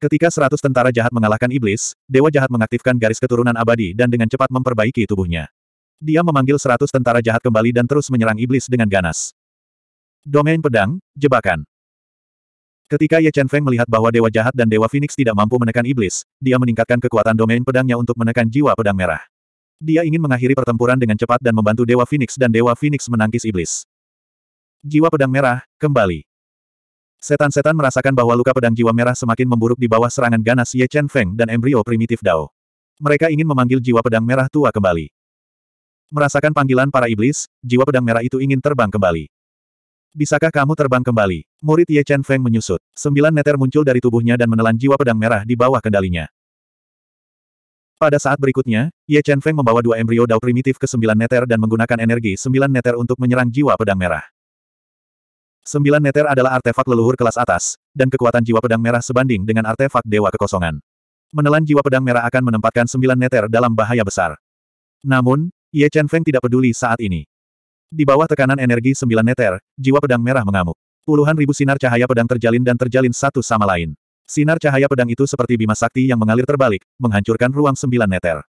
Ketika seratus tentara jahat mengalahkan iblis, Dewa Jahat mengaktifkan garis keturunan abadi dan dengan cepat memperbaiki tubuhnya. Dia memanggil seratus tentara jahat kembali dan terus menyerang iblis dengan ganas. Domain Pedang, Jebakan Ketika Ye Chen Feng melihat bahwa Dewa Jahat dan Dewa Phoenix tidak mampu menekan iblis, dia meningkatkan kekuatan domain pedangnya untuk menekan jiwa pedang merah. Dia ingin mengakhiri pertempuran dengan cepat dan membantu Dewa Phoenix dan Dewa Phoenix menangkis iblis. Jiwa pedang merah, kembali. Setan-setan merasakan bahwa luka pedang jiwa merah semakin memburuk di bawah serangan ganas Ye Chen Feng dan embrio primitif Dao. Mereka ingin memanggil jiwa pedang merah tua kembali. Merasakan panggilan para iblis, jiwa pedang merah itu ingin terbang kembali. Bisakah kamu terbang kembali? Murid Ye Chen Feng menyusut. Sembilan neter muncul dari tubuhnya dan menelan jiwa pedang merah di bawah kendalinya. Pada saat berikutnya, Ye Chen Feng membawa dua embrio dao primitif ke sembilan neter dan menggunakan energi sembilan neter untuk menyerang jiwa pedang merah. Sembilan neter adalah artefak leluhur kelas atas, dan kekuatan jiwa pedang merah sebanding dengan artefak dewa kekosongan. Menelan jiwa pedang merah akan menempatkan sembilan neter dalam bahaya besar. Namun, Ye Chen Feng tidak peduli saat ini. Di bawah tekanan energi sembilan meter, jiwa pedang merah mengamuk. Puluhan ribu sinar cahaya pedang terjalin dan terjalin satu sama lain. Sinar cahaya pedang itu seperti bima sakti yang mengalir terbalik, menghancurkan ruang sembilan meter.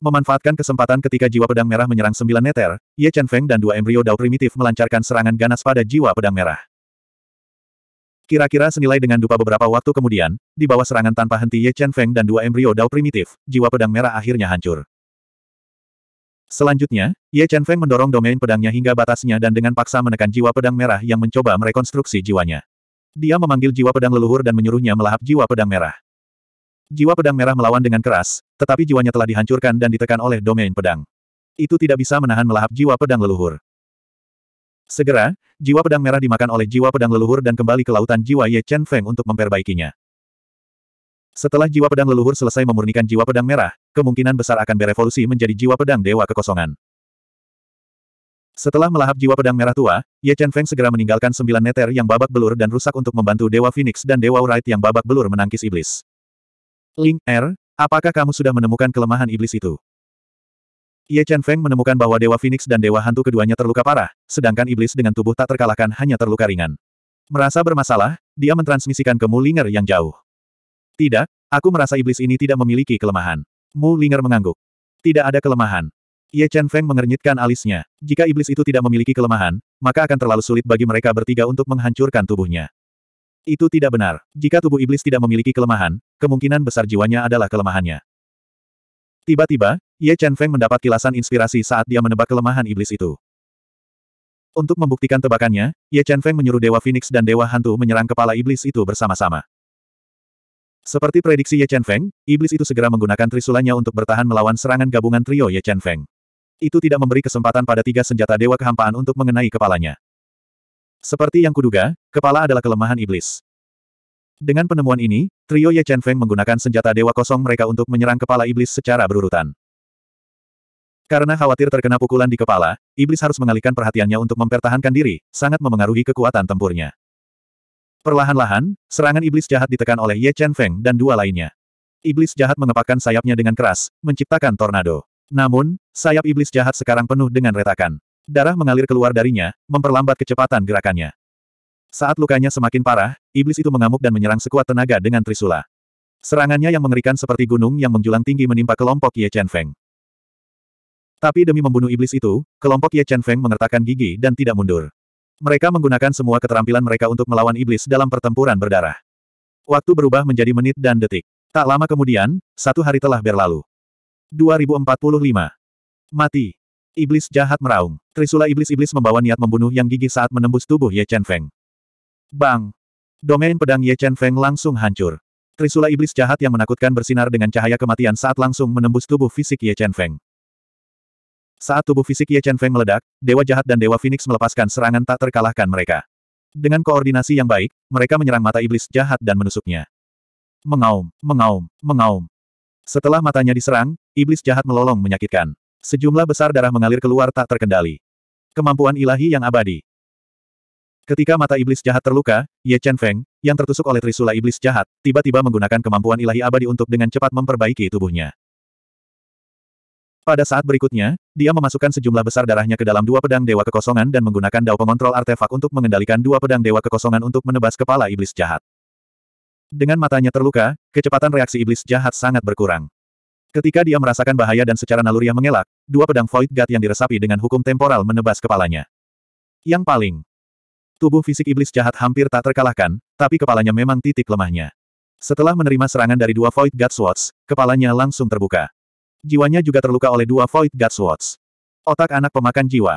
Memanfaatkan kesempatan ketika jiwa pedang merah menyerang sembilan meter, Ye Chen Feng dan dua embrio Dao primitif melancarkan serangan ganas pada jiwa pedang merah. Kira-kira senilai dengan dupa beberapa waktu kemudian, di bawah serangan tanpa henti Ye Chen Feng dan dua embrio Dao primitif, jiwa pedang merah akhirnya hancur. Selanjutnya, Ye Chen Feng mendorong domain pedangnya hingga batasnya dan dengan paksa menekan jiwa pedang merah yang mencoba merekonstruksi jiwanya. Dia memanggil jiwa pedang leluhur dan menyuruhnya melahap jiwa pedang merah. Jiwa pedang merah melawan dengan keras, tetapi jiwanya telah dihancurkan dan ditekan oleh domain pedang. Itu tidak bisa menahan melahap jiwa pedang leluhur. Segera, jiwa pedang merah dimakan oleh jiwa pedang leluhur dan kembali ke lautan jiwa Ye Chen Feng untuk memperbaikinya. Setelah jiwa pedang leluhur selesai memurnikan jiwa pedang merah, kemungkinan besar akan berevolusi menjadi jiwa pedang Dewa Kekosongan. Setelah melahap jiwa pedang merah tua, Ye Chen Feng segera meninggalkan sembilan neter yang babak belur dan rusak untuk membantu Dewa Phoenix dan Dewa Wright yang babak belur menangkis iblis. Ling, Er, apakah kamu sudah menemukan kelemahan iblis itu? Ye Chen Feng menemukan bahwa Dewa Phoenix dan Dewa Hantu keduanya terluka parah, sedangkan iblis dengan tubuh tak terkalahkan hanya terluka ringan. Merasa bermasalah, dia mentransmisikan ke Mu yang jauh. Tidak, aku merasa iblis ini tidak memiliki kelemahan. Mu Linger mengangguk. Tidak ada kelemahan. Ye Chen Feng mengernyitkan alisnya. Jika iblis itu tidak memiliki kelemahan, maka akan terlalu sulit bagi mereka bertiga untuk menghancurkan tubuhnya. Itu tidak benar. Jika tubuh iblis tidak memiliki kelemahan, kemungkinan besar jiwanya adalah kelemahannya. Tiba-tiba, Ye Chen Feng mendapat kilasan inspirasi saat dia menebak kelemahan iblis itu. Untuk membuktikan tebakannya, Ye Chen Feng menyuruh Dewa Phoenix dan Dewa Hantu menyerang kepala iblis itu bersama-sama. Seperti prediksi Ye Chen Feng, iblis itu segera menggunakan trisulanya untuk bertahan melawan serangan gabungan trio Ye Chen Feng. Itu tidak memberi kesempatan pada tiga senjata dewa kehampaan untuk mengenai kepalanya. Seperti yang kuduga, kepala adalah kelemahan iblis. Dengan penemuan ini, trio Ye Chen Feng menggunakan senjata dewa kosong mereka untuk menyerang kepala iblis secara berurutan. Karena khawatir terkena pukulan di kepala, iblis harus mengalihkan perhatiannya untuk mempertahankan diri, sangat memengaruhi kekuatan tempurnya. Perlahan-lahan, serangan iblis jahat ditekan oleh Ye Chen Feng dan dua lainnya. Iblis jahat mengepakkan sayapnya dengan keras, menciptakan tornado. Namun, sayap iblis jahat sekarang penuh dengan retakan. Darah mengalir keluar darinya, memperlambat kecepatan gerakannya. Saat lukanya semakin parah, iblis itu mengamuk dan menyerang sekuat tenaga dengan trisula. Serangannya yang mengerikan seperti gunung yang menjulang tinggi menimpa kelompok Ye Chen Feng. Tapi demi membunuh iblis itu, kelompok Ye Chen Feng mengertakkan gigi dan tidak mundur. Mereka menggunakan semua keterampilan mereka untuk melawan iblis dalam pertempuran berdarah. Waktu berubah menjadi menit dan detik. Tak lama kemudian, satu hari telah berlalu. 2045. Mati. Iblis jahat meraung. Trisula iblis-iblis membawa niat membunuh yang gigih saat menembus tubuh Ye Chen Feng. Bang! Domain pedang Ye Chen Feng langsung hancur. Trisula iblis jahat yang menakutkan bersinar dengan cahaya kematian saat langsung menembus tubuh fisik Ye Chen Feng. Saat tubuh fisik Ye Chen Feng meledak, Dewa Jahat dan Dewa Phoenix melepaskan serangan tak terkalahkan mereka. Dengan koordinasi yang baik, mereka menyerang mata iblis jahat dan menusuknya. Mengaum, mengaum, mengaum. Setelah matanya diserang, iblis jahat melolong menyakitkan. Sejumlah besar darah mengalir keluar tak terkendali. Kemampuan ilahi yang abadi. Ketika mata iblis jahat terluka, Ye Chen Feng, yang tertusuk oleh trisula iblis jahat, tiba-tiba menggunakan kemampuan ilahi abadi untuk dengan cepat memperbaiki tubuhnya. Pada saat berikutnya, dia memasukkan sejumlah besar darahnya ke dalam dua pedang dewa kekosongan dan menggunakan dao pengontrol artefak untuk mengendalikan dua pedang dewa kekosongan untuk menebas kepala iblis jahat. Dengan matanya terluka, kecepatan reaksi iblis jahat sangat berkurang. Ketika dia merasakan bahaya dan secara naluriah mengelak, dua pedang Void God yang diresapi dengan hukum temporal menebas kepalanya. Yang paling, tubuh fisik iblis jahat hampir tak terkalahkan, tapi kepalanya memang titik lemahnya. Setelah menerima serangan dari dua Void God Swords, kepalanya langsung terbuka. Jiwanya juga terluka oleh dua Void God Swords. Otak anak pemakan jiwa.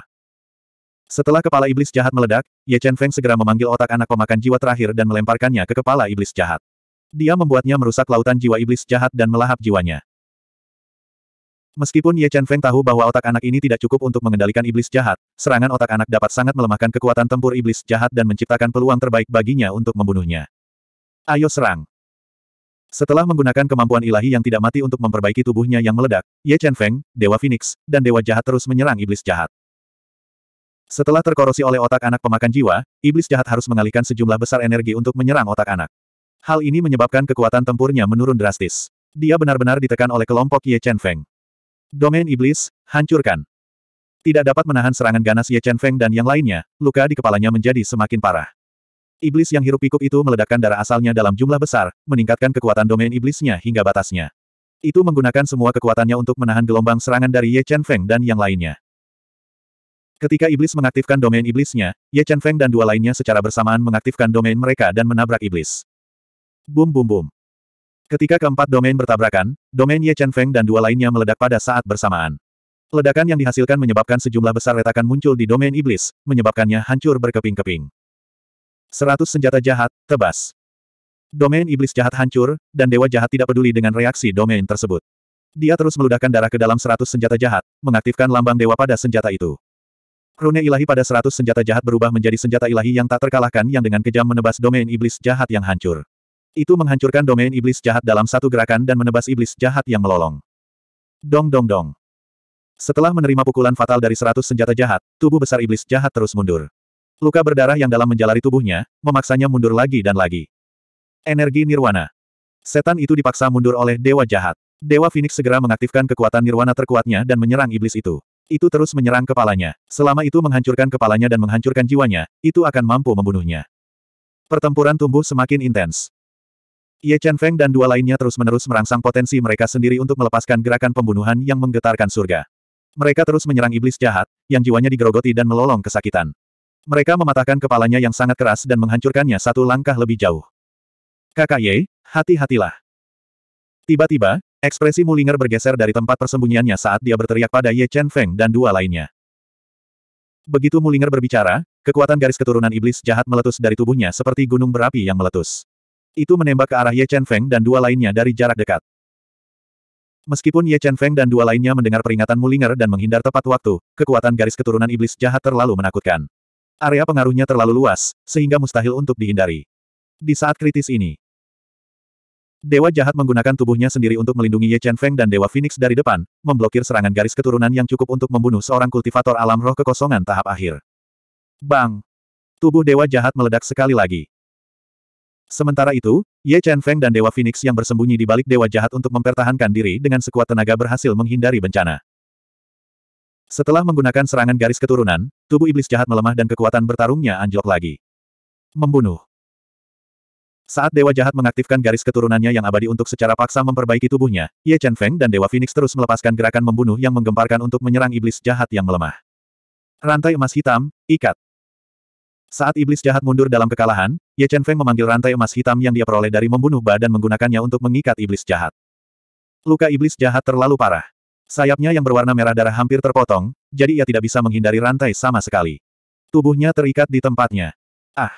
Setelah kepala iblis jahat meledak, Ye Chen Feng segera memanggil otak anak pemakan jiwa terakhir dan melemparkannya ke kepala iblis jahat. Dia membuatnya merusak lautan jiwa iblis jahat dan melahap jiwanya. Meskipun Ye Chen Feng tahu bahwa otak anak ini tidak cukup untuk mengendalikan iblis jahat, serangan otak anak dapat sangat melemahkan kekuatan tempur iblis jahat dan menciptakan peluang terbaik baginya untuk membunuhnya. Ayo serang! Setelah menggunakan kemampuan ilahi yang tidak mati untuk memperbaiki tubuhnya yang meledak, Ye Chen Feng, Dewa Phoenix, dan Dewa Jahat terus menyerang iblis jahat. Setelah terkorosi oleh otak anak pemakan jiwa, iblis jahat harus mengalihkan sejumlah besar energi untuk menyerang otak anak. Hal ini menyebabkan kekuatan tempurnya menurun drastis. Dia benar-benar ditekan oleh kelompok Ye Chen Feng. Domain iblis, hancurkan. Tidak dapat menahan serangan ganas Ye Chen Feng dan yang lainnya, luka di kepalanya menjadi semakin parah. Iblis yang hirup-pikuk itu meledakkan darah asalnya dalam jumlah besar, meningkatkan kekuatan domain iblisnya hingga batasnya. Itu menggunakan semua kekuatannya untuk menahan gelombang serangan dari Ye Chen Feng dan yang lainnya. Ketika iblis mengaktifkan domain iblisnya, Ye Chen Feng dan dua lainnya secara bersamaan mengaktifkan domain mereka dan menabrak iblis. Bum bum bum. Ketika keempat domain bertabrakan, domain Ye Chen Feng dan dua lainnya meledak pada saat bersamaan. Ledakan yang dihasilkan menyebabkan sejumlah besar retakan muncul di domain iblis, menyebabkannya hancur berkeping-keping. Seratus senjata jahat, tebas. Domain iblis jahat hancur, dan dewa jahat tidak peduli dengan reaksi domain tersebut. Dia terus meludahkan darah ke dalam seratus senjata jahat, mengaktifkan lambang dewa pada senjata itu. Rune ilahi pada seratus senjata jahat berubah menjadi senjata ilahi yang tak terkalahkan yang dengan kejam menebas domain iblis jahat yang hancur. Itu menghancurkan domain iblis jahat dalam satu gerakan dan menebas iblis jahat yang melolong. Dong dong dong. Setelah menerima pukulan fatal dari seratus senjata jahat, tubuh besar iblis jahat terus mundur. Luka berdarah yang dalam menjalari tubuhnya, memaksanya mundur lagi dan lagi. Energi Nirwana. Setan itu dipaksa mundur oleh Dewa Jahat. Dewa Phoenix segera mengaktifkan kekuatan Nirwana terkuatnya dan menyerang iblis itu. Itu terus menyerang kepalanya. Selama itu menghancurkan kepalanya dan menghancurkan jiwanya, itu akan mampu membunuhnya. Pertempuran tumbuh semakin intens. Ye Chen Feng dan dua lainnya terus-menerus merangsang potensi mereka sendiri untuk melepaskan gerakan pembunuhan yang menggetarkan surga. Mereka terus menyerang iblis jahat, yang jiwanya digerogoti dan melolong kesakitan. Mereka mematahkan kepalanya yang sangat keras dan menghancurkannya satu langkah lebih jauh. Kakak Ye, hati-hatilah. Tiba-tiba, ekspresi Mulinger bergeser dari tempat persembunyiannya saat dia berteriak pada Ye Chen Feng dan dua lainnya. Begitu Mulinger berbicara, kekuatan garis keturunan iblis jahat meletus dari tubuhnya seperti gunung berapi yang meletus. Itu menembak ke arah Ye Chen Feng dan dua lainnya dari jarak dekat. Meskipun Ye Chen Feng dan dua lainnya mendengar peringatan Mulinger dan menghindar tepat waktu, kekuatan garis keturunan iblis jahat terlalu menakutkan. Area pengaruhnya terlalu luas, sehingga mustahil untuk dihindari. Di saat kritis ini, Dewa jahat menggunakan tubuhnya sendiri untuk melindungi Ye Chen Feng dan Dewa Phoenix dari depan, memblokir serangan garis keturunan yang cukup untuk membunuh seorang kultivator alam roh kekosongan tahap akhir. Bang! Tubuh Dewa jahat meledak sekali lagi. Sementara itu, Ye Chen Feng dan Dewa Phoenix yang bersembunyi di balik Dewa jahat untuk mempertahankan diri dengan sekuat tenaga berhasil menghindari bencana. Setelah menggunakan serangan garis keturunan, Tubuh iblis jahat melemah dan kekuatan bertarungnya anjlok lagi. Membunuh. Saat Dewa Jahat mengaktifkan garis keturunannya yang abadi untuk secara paksa memperbaiki tubuhnya, Ye Chen Feng dan Dewa Phoenix terus melepaskan gerakan membunuh yang menggemparkan untuk menyerang iblis jahat yang melemah. Rantai emas hitam, ikat. Saat iblis jahat mundur dalam kekalahan, Ye Chen Feng memanggil rantai emas hitam yang dia peroleh dari membunuh Ba dan menggunakannya untuk mengikat iblis jahat. Luka iblis jahat terlalu parah. Sayapnya yang berwarna merah darah hampir terpotong, jadi ia tidak bisa menghindari rantai sama sekali. Tubuhnya terikat di tempatnya. Ah!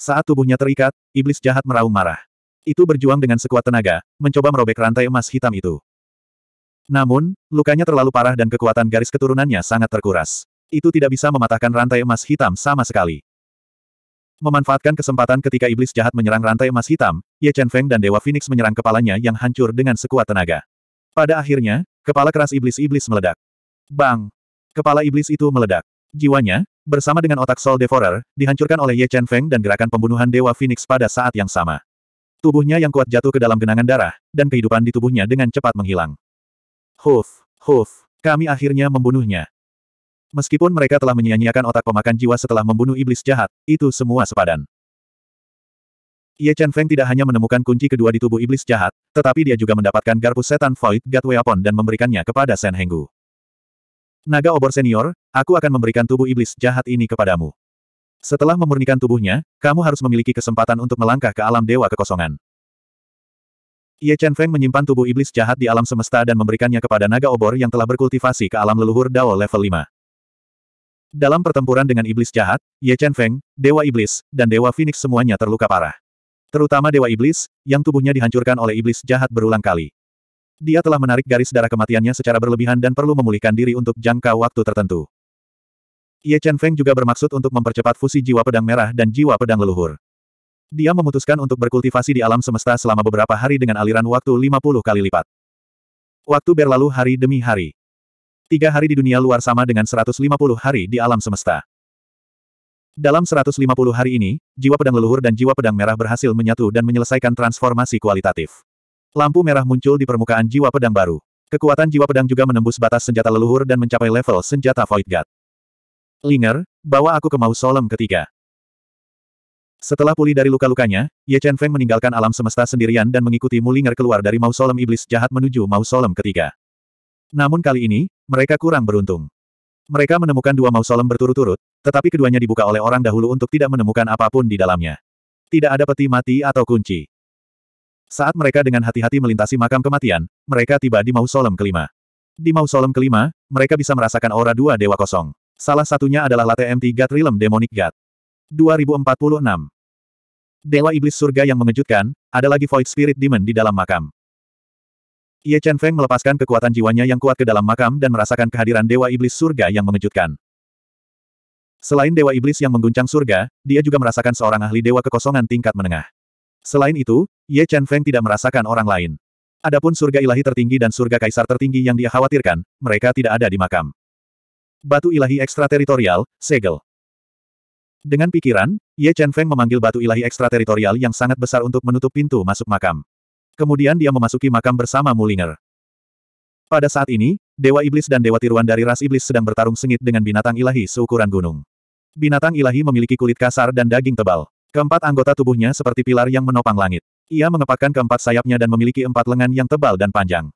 Saat tubuhnya terikat, iblis jahat meraung marah. Itu berjuang dengan sekuat tenaga, mencoba merobek rantai emas hitam itu. Namun, lukanya terlalu parah dan kekuatan garis keturunannya sangat terkuras. Itu tidak bisa mematahkan rantai emas hitam sama sekali. Memanfaatkan kesempatan ketika iblis jahat menyerang rantai emas hitam, Ye Chen Feng dan Dewa Phoenix menyerang kepalanya yang hancur dengan sekuat tenaga. Pada akhirnya, kepala keras iblis-iblis meledak. Bang! Kepala iblis itu meledak. Jiwanya, bersama dengan otak Soul Devourer, dihancurkan oleh Ye Chen Feng dan gerakan pembunuhan Dewa Phoenix pada saat yang sama. Tubuhnya yang kuat jatuh ke dalam genangan darah, dan kehidupan di tubuhnya dengan cepat menghilang. Huf, huf, kami akhirnya membunuhnya. Meskipun mereka telah menyia-nyiakan otak pemakan jiwa setelah membunuh iblis jahat, itu semua sepadan. Ye Chen Feng tidak hanya menemukan kunci kedua di tubuh iblis jahat, tetapi dia juga mendapatkan garpu setan Void God Weapon dan memberikannya kepada Sen Henggu. Naga obor senior, aku akan memberikan tubuh iblis jahat ini kepadamu. Setelah memurnikan tubuhnya, kamu harus memiliki kesempatan untuk melangkah ke alam dewa kekosongan. Ye Chen Feng menyimpan tubuh iblis jahat di alam semesta dan memberikannya kepada naga obor yang telah berkultivasi ke alam leluhur Dao level 5. Dalam pertempuran dengan iblis jahat, Ye Chen Feng, Dewa Iblis, dan Dewa Phoenix semuanya terluka parah. Terutama Dewa Iblis, yang tubuhnya dihancurkan oleh iblis jahat berulang kali. Dia telah menarik garis darah kematiannya secara berlebihan dan perlu memulihkan diri untuk jangka waktu tertentu. Ye Chen Feng juga bermaksud untuk mempercepat fusi jiwa pedang merah dan jiwa pedang leluhur. Dia memutuskan untuk berkultivasi di alam semesta selama beberapa hari dengan aliran waktu 50 kali lipat. Waktu berlalu hari demi hari. Tiga hari di dunia luar sama dengan 150 hari di alam semesta. Dalam 150 hari ini, jiwa pedang leluhur dan jiwa pedang merah berhasil menyatu dan menyelesaikan transformasi kualitatif. Lampu merah muncul di permukaan jiwa pedang baru. Kekuatan jiwa pedang juga menembus batas senjata leluhur dan mencapai level senjata Void God. Linger, bawa aku ke Mau Solem ketiga. Setelah pulih dari luka-lukanya, Ye Chen Feng meninggalkan alam semesta sendirian dan mengikuti Mulinger keluar dari Mau Solem iblis jahat menuju Mau Solem ketiga. Namun kali ini, mereka kurang beruntung. Mereka menemukan dua Mau Solem berturut-turut, tetapi keduanya dibuka oleh orang dahulu untuk tidak menemukan apapun di dalamnya. Tidak ada peti mati atau kunci. Saat mereka dengan hati-hati melintasi makam kematian, mereka tiba di mausolem kelima. Di mausolem kelima, mereka bisa merasakan aura dua dewa kosong. Salah satunya adalah Late M3 Trilem Demonic God. 2046 Dewa Iblis Surga yang mengejutkan, ada lagi Void Spirit Demon di dalam makam. Ye Chen Feng melepaskan kekuatan jiwanya yang kuat ke dalam makam dan merasakan kehadiran Dewa Iblis Surga yang mengejutkan. Selain Dewa Iblis yang mengguncang surga, dia juga merasakan seorang ahli Dewa kekosongan tingkat menengah. Selain itu, Ye Chen Feng tidak merasakan orang lain. Adapun surga ilahi tertinggi dan surga kaisar tertinggi yang dia khawatirkan, mereka tidak ada di makam. Batu ilahi ekstrateritorial, segel. Dengan pikiran, Ye Chen Feng memanggil batu ilahi ekstrateritorial yang sangat besar untuk menutup pintu masuk makam. Kemudian dia memasuki makam bersama Mulinger. Pada saat ini, Dewa Iblis dan Dewa Tiruan dari ras Iblis sedang bertarung sengit dengan binatang ilahi seukuran gunung. Binatang ilahi memiliki kulit kasar dan daging tebal. Keempat anggota tubuhnya seperti pilar yang menopang langit. Ia mengepakkan keempat sayapnya dan memiliki empat lengan yang tebal dan panjang.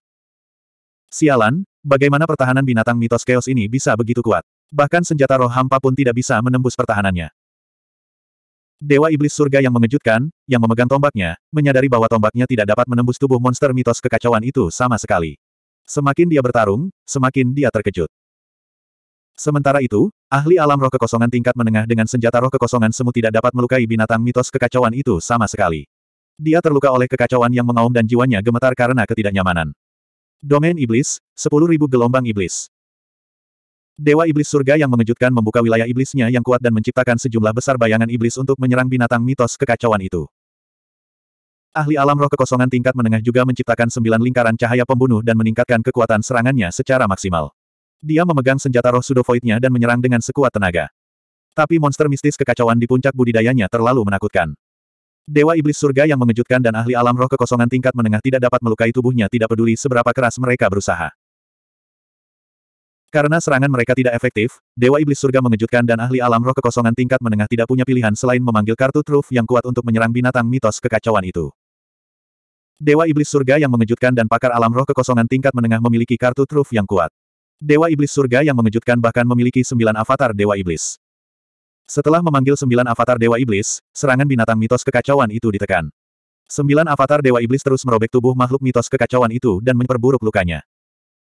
Sialan, bagaimana pertahanan binatang mitos chaos ini bisa begitu kuat? Bahkan senjata roh hampa pun tidak bisa menembus pertahanannya. Dewa Iblis Surga yang mengejutkan, yang memegang tombaknya, menyadari bahwa tombaknya tidak dapat menembus tubuh monster mitos kekacauan itu sama sekali. Semakin dia bertarung, semakin dia terkejut. Sementara itu, ahli alam roh kekosongan tingkat menengah dengan senjata roh kekosongan semu tidak dapat melukai binatang mitos kekacauan itu sama sekali. Dia terluka oleh kekacauan yang mengaum dan jiwanya gemetar karena ketidaknyamanan. Domain Iblis, 10.000 Gelombang Iblis Dewa Iblis surga yang mengejutkan membuka wilayah iblisnya yang kuat dan menciptakan sejumlah besar bayangan iblis untuk menyerang binatang mitos kekacauan itu. Ahli alam roh kekosongan tingkat menengah juga menciptakan sembilan lingkaran cahaya pembunuh dan meningkatkan kekuatan serangannya secara maksimal. Dia memegang senjata roh sudovoidnya dan menyerang dengan sekuat tenaga. Tapi monster mistis kekacauan di puncak budidayanya terlalu menakutkan. Dewa Iblis Surga yang mengejutkan dan ahli alam roh kekosongan tingkat menengah tidak dapat melukai tubuhnya tidak peduli seberapa keras mereka berusaha. Karena serangan mereka tidak efektif, Dewa Iblis Surga mengejutkan dan ahli alam roh kekosongan tingkat menengah tidak punya pilihan selain memanggil kartu truf yang kuat untuk menyerang binatang mitos kekacauan itu. Dewa Iblis Surga yang mengejutkan dan pakar alam roh kekosongan tingkat menengah memiliki kartu truf yang kuat. Dewa Iblis Surga yang mengejutkan bahkan memiliki sembilan avatar Dewa Iblis. Setelah memanggil sembilan avatar Dewa Iblis, serangan binatang mitos kekacauan itu ditekan. Sembilan avatar Dewa Iblis terus merobek tubuh makhluk mitos kekacauan itu dan memperburuk lukanya.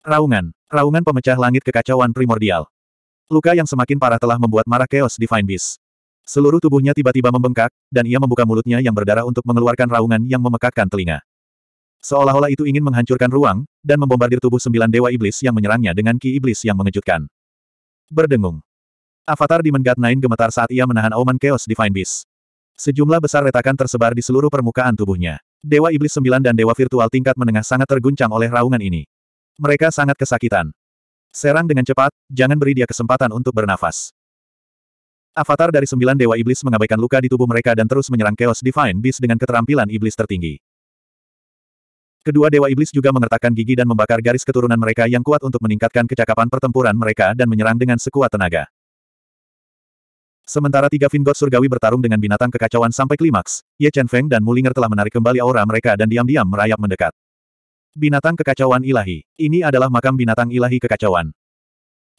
Raungan. Raungan pemecah langit kekacauan primordial. Luka yang semakin parah telah membuat marah Chaos Divine Beast. Seluruh tubuhnya tiba-tiba membengkak, dan ia membuka mulutnya yang berdarah untuk mengeluarkan raungan yang memekakkan telinga. Seolah-olah itu ingin menghancurkan ruang, dan membombardir tubuh sembilan dewa iblis yang menyerangnya dengan ki iblis yang mengejutkan. Berdengung. Avatar Demon God Nine gemetar saat ia menahan auman Chaos Divine Beast. Sejumlah besar retakan tersebar di seluruh permukaan tubuhnya. Dewa Iblis Sembilan dan Dewa Virtual tingkat menengah sangat terguncang oleh raungan ini. Mereka sangat kesakitan. Serang dengan cepat, jangan beri dia kesempatan untuk bernafas. Avatar dari sembilan Dewa Iblis mengabaikan luka di tubuh mereka dan terus menyerang Chaos Divine Beast dengan keterampilan iblis tertinggi. Kedua Dewa Iblis juga mengertakkan gigi dan membakar garis keturunan mereka yang kuat untuk meningkatkan kecakapan pertempuran mereka dan menyerang dengan sekuat tenaga. Sementara tiga Vingot Surgawi bertarung dengan binatang kekacauan sampai klimaks, Ye Chen Feng dan Mulinger telah menarik kembali aura mereka dan diam-diam merayap mendekat. Binatang kekacauan ilahi. Ini adalah makam binatang ilahi kekacauan.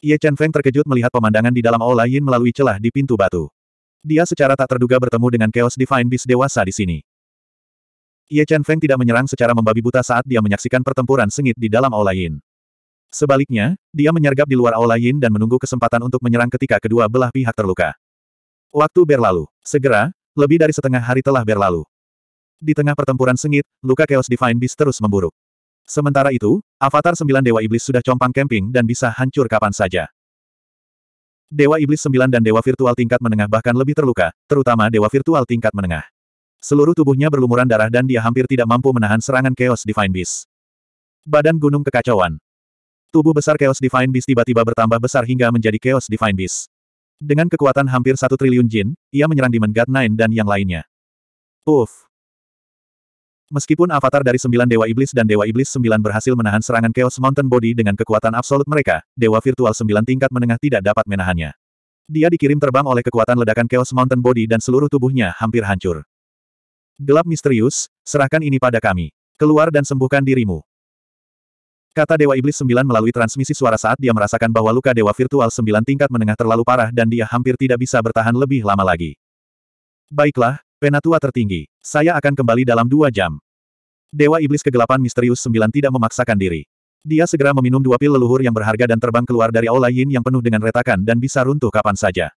Ye Chen Feng terkejut melihat pemandangan di dalam aula Yin melalui celah di pintu batu. Dia secara tak terduga bertemu dengan Chaos Divine Beast dewasa di sini. Ye Chen Feng tidak menyerang secara membabi buta saat dia menyaksikan pertempuran sengit di dalam Aula Yin. Sebaliknya, dia menyergap di luar Aula Yin dan menunggu kesempatan untuk menyerang ketika kedua belah pihak terluka. Waktu berlalu. Segera, lebih dari setengah hari telah berlalu. Di tengah pertempuran sengit, luka Chaos Divine Beast terus memburuk. Sementara itu, Avatar Sembilan Dewa Iblis sudah compang kemping dan bisa hancur kapan saja. Dewa Iblis Sembilan dan Dewa Virtual tingkat menengah bahkan lebih terluka, terutama Dewa Virtual tingkat menengah. Seluruh tubuhnya berlumuran darah dan dia hampir tidak mampu menahan serangan Chaos Divine Beast. Badan Gunung Kekacauan Tubuh besar Chaos Divine Beast tiba-tiba bertambah besar hingga menjadi Chaos Divine Beast. Dengan kekuatan hampir satu triliun jin, ia menyerang Demon God Nine dan yang lainnya. Uff! Meskipun avatar dari sembilan Dewa Iblis dan Dewa Iblis sembilan berhasil menahan serangan Chaos Mountain Body dengan kekuatan absolut mereka, Dewa Virtual sembilan tingkat menengah tidak dapat menahannya. Dia dikirim terbang oleh kekuatan ledakan Chaos Mountain Body dan seluruh tubuhnya hampir hancur. Gelap misterius, serahkan ini pada kami. Keluar dan sembuhkan dirimu. Kata Dewa Iblis sembilan melalui transmisi suara saat dia merasakan bahwa luka Dewa Virtual sembilan tingkat menengah terlalu parah dan dia hampir tidak bisa bertahan lebih lama lagi. Baiklah, Penatua tertinggi. Saya akan kembali dalam dua jam. Dewa Iblis kegelapan misterius sembilan tidak memaksakan diri. Dia segera meminum dua pil leluhur yang berharga dan terbang keluar dari aula Yin yang penuh dengan retakan dan bisa runtuh kapan saja.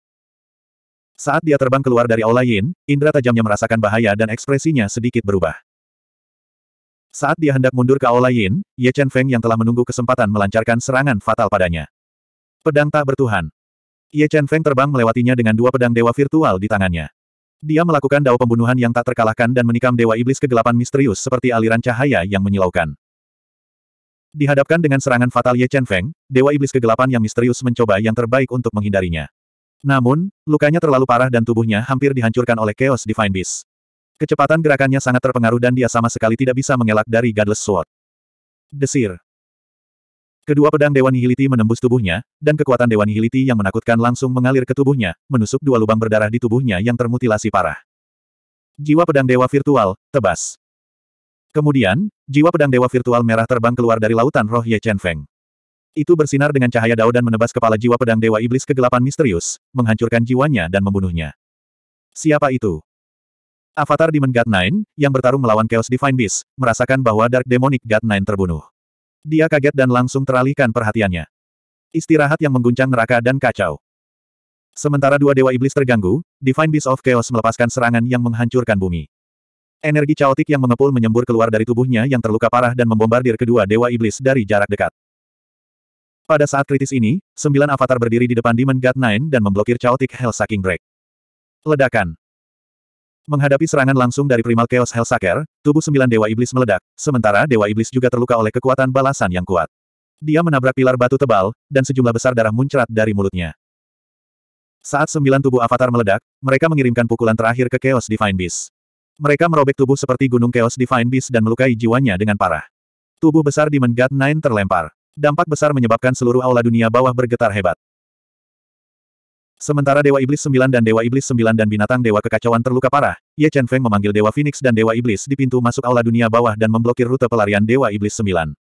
Saat dia terbang keluar dari Aula Yin, indra tajamnya merasakan bahaya dan ekspresinya sedikit berubah. Saat dia hendak mundur ke Aula Yin, Ye Chen Feng yang telah menunggu kesempatan melancarkan serangan fatal padanya. Pedang tak bertuhan. Ye Chen Feng terbang melewatinya dengan dua pedang dewa virtual di tangannya. Dia melakukan dao pembunuhan yang tak terkalahkan dan menikam dewa iblis kegelapan misterius seperti aliran cahaya yang menyilaukan. Dihadapkan dengan serangan fatal Ye Chen Feng, dewa iblis kegelapan yang misterius mencoba yang terbaik untuk menghindarinya. Namun, lukanya terlalu parah dan tubuhnya hampir dihancurkan oleh Chaos Divine Beast. Kecepatan gerakannya sangat terpengaruh dan dia sama sekali tidak bisa mengelak dari Godless Sword. Desir. Kedua pedang Dewan Nihiliti menembus tubuhnya, dan kekuatan Dewan Nihiliti yang menakutkan langsung mengalir ke tubuhnya, menusuk dua lubang berdarah di tubuhnya yang termutilasi parah. Jiwa pedang Dewa Virtual, tebas. Kemudian, jiwa pedang Dewa Virtual merah terbang keluar dari lautan roh Ye Chen Feng. Itu bersinar dengan cahaya dao dan menebas kepala jiwa pedang Dewa Iblis kegelapan misterius, menghancurkan jiwanya dan membunuhnya. Siapa itu? Avatar Demon God Nine, yang bertarung melawan Chaos Divine Beast, merasakan bahwa Dark Demonic God Nine terbunuh. Dia kaget dan langsung teralihkan perhatiannya. Istirahat yang mengguncang neraka dan kacau. Sementara dua Dewa Iblis terganggu, Divine Beast of Chaos melepaskan serangan yang menghancurkan bumi. Energi caotik yang mengepul menyembur keluar dari tubuhnya yang terluka parah dan membombardir kedua Dewa Iblis dari jarak dekat. Pada saat kritis ini, sembilan avatar berdiri di depan Demon God Nine dan memblokir Chaotic Hell Sucking Break. Ledakan. Menghadapi serangan langsung dari Primal Chaos Hellsucker, tubuh sembilan Dewa Iblis meledak, sementara Dewa Iblis juga terluka oleh kekuatan balasan yang kuat. Dia menabrak pilar batu tebal, dan sejumlah besar darah muncrat dari mulutnya. Saat sembilan tubuh avatar meledak, mereka mengirimkan pukulan terakhir ke Chaos Divine Beast. Mereka merobek tubuh seperti gunung Chaos Divine Beast dan melukai jiwanya dengan parah. Tubuh besar Demon God Nine terlempar. Dampak besar menyebabkan seluruh aula dunia bawah bergetar hebat. Sementara Dewa Iblis sembilan dan Dewa Iblis sembilan dan binatang Dewa Kekacauan terluka parah, Ye Chen Feng memanggil Dewa Phoenix dan Dewa Iblis di pintu masuk aula dunia bawah dan memblokir rute pelarian Dewa Iblis sembilan.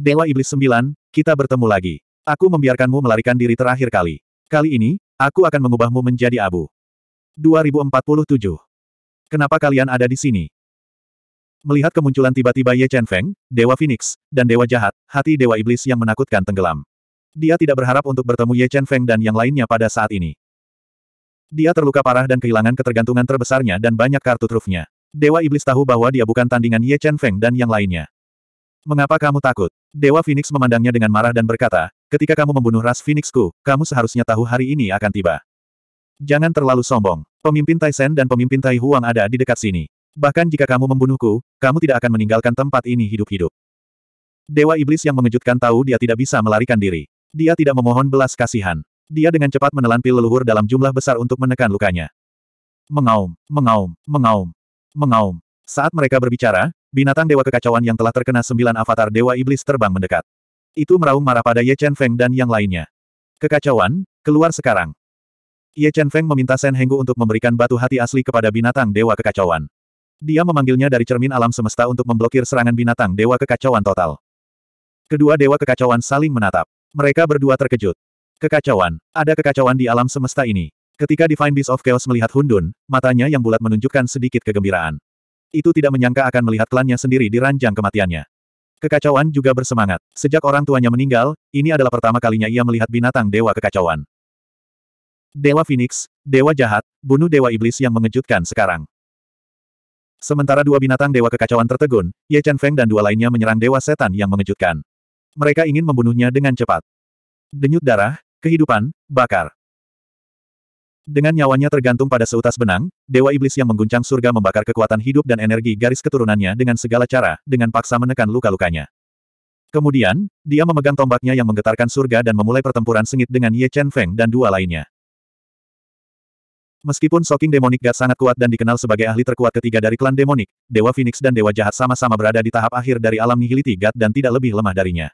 Dewa Iblis sembilan, kita bertemu lagi. Aku membiarkanmu melarikan diri terakhir kali. Kali ini, aku akan mengubahmu menjadi abu. 2047. Kenapa kalian ada di sini? Melihat kemunculan tiba-tiba Ye Chen Feng, Dewa Phoenix, dan Dewa Jahat, hati Dewa Iblis yang menakutkan tenggelam. Dia tidak berharap untuk bertemu Ye Chen Feng dan yang lainnya pada saat ini. Dia terluka parah dan kehilangan ketergantungan terbesarnya dan banyak kartu trufnya. Dewa Iblis tahu bahwa dia bukan tandingan Ye Chen Feng dan yang lainnya. Mengapa kamu takut? Dewa Phoenix memandangnya dengan marah dan berkata, ketika kamu membunuh ras Phoenixku, kamu seharusnya tahu hari ini akan tiba. Jangan terlalu sombong. Pemimpin Taisen dan pemimpin Tai Huang ada di dekat sini. Bahkan jika kamu membunuhku, kamu tidak akan meninggalkan tempat ini hidup-hidup. Dewa Iblis yang mengejutkan tahu dia tidak bisa melarikan diri. Dia tidak memohon belas kasihan. Dia dengan cepat menelan pil leluhur dalam jumlah besar untuk menekan lukanya. Mengaum, mengaum, mengaum, mengaum. Saat mereka berbicara, binatang Dewa Kekacauan yang telah terkena sembilan avatar Dewa Iblis terbang mendekat. Itu meraung marah pada Ye Chen Feng dan yang lainnya. Kekacauan, keluar sekarang. Ye Chen Feng meminta Sen Henggu untuk memberikan batu hati asli kepada binatang Dewa Kekacauan. Dia memanggilnya dari cermin alam semesta untuk memblokir serangan binatang Dewa Kekacauan total. Kedua Dewa Kekacauan saling menatap. Mereka berdua terkejut. Kekacauan. Ada kekacauan di alam semesta ini. Ketika Divine Beast of Chaos melihat Hundun, matanya yang bulat menunjukkan sedikit kegembiraan. Itu tidak menyangka akan melihat klannya sendiri di ranjang kematiannya. Kekacauan juga bersemangat. Sejak orang tuanya meninggal, ini adalah pertama kalinya ia melihat binatang Dewa Kekacauan. Dewa Phoenix, Dewa Jahat, bunuh Dewa Iblis yang mengejutkan sekarang. Sementara dua binatang dewa kekacauan tertegun, Ye Chen Feng dan dua lainnya menyerang dewa setan yang mengejutkan. Mereka ingin membunuhnya dengan cepat. Denyut darah, kehidupan, bakar. Dengan nyawanya tergantung pada seutas benang, Dewa Iblis yang mengguncang surga membakar kekuatan hidup dan energi garis keturunannya dengan segala cara, dengan paksa menekan luka-lukanya. Kemudian, dia memegang tombaknya yang menggetarkan surga dan memulai pertempuran sengit dengan Ye Chen Feng dan dua lainnya. Meskipun Soking Demonic God sangat kuat dan dikenal sebagai ahli terkuat ketiga dari klan Demonic, Dewa Phoenix dan Dewa Jahat sama-sama berada di tahap akhir dari alam nihiliti God dan tidak lebih lemah darinya.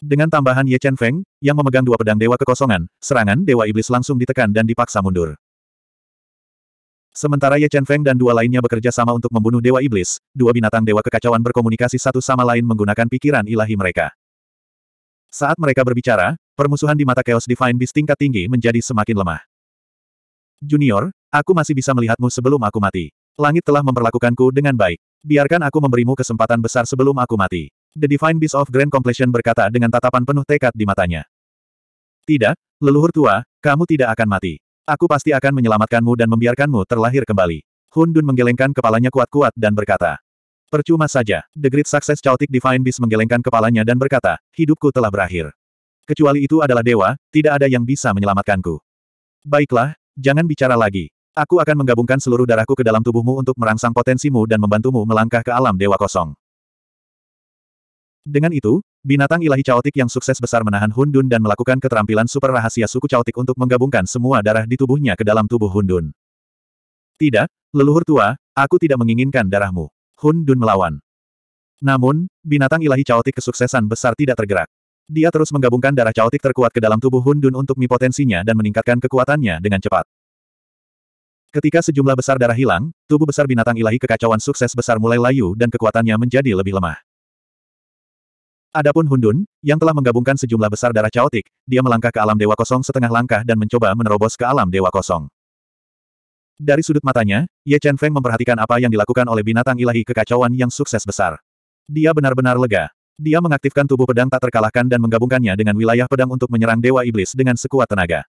Dengan tambahan Ye Chen Feng, yang memegang dua pedang Dewa Kekosongan, serangan Dewa Iblis langsung ditekan dan dipaksa mundur. Sementara Ye Chen Feng dan dua lainnya bekerja sama untuk membunuh Dewa Iblis, dua binatang Dewa Kekacauan berkomunikasi satu sama lain menggunakan pikiran ilahi mereka. Saat mereka berbicara, permusuhan di mata Chaos Divine Beast tingkat tinggi menjadi semakin lemah. Junior, aku masih bisa melihatmu sebelum aku mati. Langit telah memperlakukanku dengan baik. Biarkan aku memberimu kesempatan besar sebelum aku mati. The Divine Beast of Grand Completion berkata dengan tatapan penuh tekad di matanya. Tidak, leluhur tua, kamu tidak akan mati. Aku pasti akan menyelamatkanmu dan membiarkanmu terlahir kembali. Hun Dun menggelengkan kepalanya kuat-kuat dan berkata. Percuma saja, The Great Success Chaotic Divine Beast menggelengkan kepalanya dan berkata, hidupku telah berakhir. Kecuali itu adalah dewa, tidak ada yang bisa menyelamatkanku. Baiklah, Jangan bicara lagi. Aku akan menggabungkan seluruh darahku ke dalam tubuhmu untuk merangsang potensimu dan membantumu melangkah ke alam dewa kosong. Dengan itu, binatang ilahi caotik yang sukses besar menahan Hundun dan melakukan keterampilan super rahasia suku caotik untuk menggabungkan semua darah di tubuhnya ke dalam tubuh Hundun. Tidak, leluhur tua, aku tidak menginginkan darahmu. Hundun melawan. Namun, binatang ilahi caotik kesuksesan besar tidak tergerak. Dia terus menggabungkan darah caotik terkuat ke dalam tubuh Hundun untuk mi potensinya dan meningkatkan kekuatannya dengan cepat. Ketika sejumlah besar darah hilang, tubuh besar binatang ilahi kekacauan sukses besar mulai layu dan kekuatannya menjadi lebih lemah. Adapun Hundun, yang telah menggabungkan sejumlah besar darah caotik, dia melangkah ke alam dewa kosong setengah langkah dan mencoba menerobos ke alam dewa kosong. Dari sudut matanya, Ye Chen Feng memperhatikan apa yang dilakukan oleh binatang ilahi kekacauan yang sukses besar. Dia benar-benar lega. Dia mengaktifkan tubuh pedang tak terkalahkan dan menggabungkannya dengan wilayah pedang untuk menyerang Dewa Iblis dengan sekuat tenaga.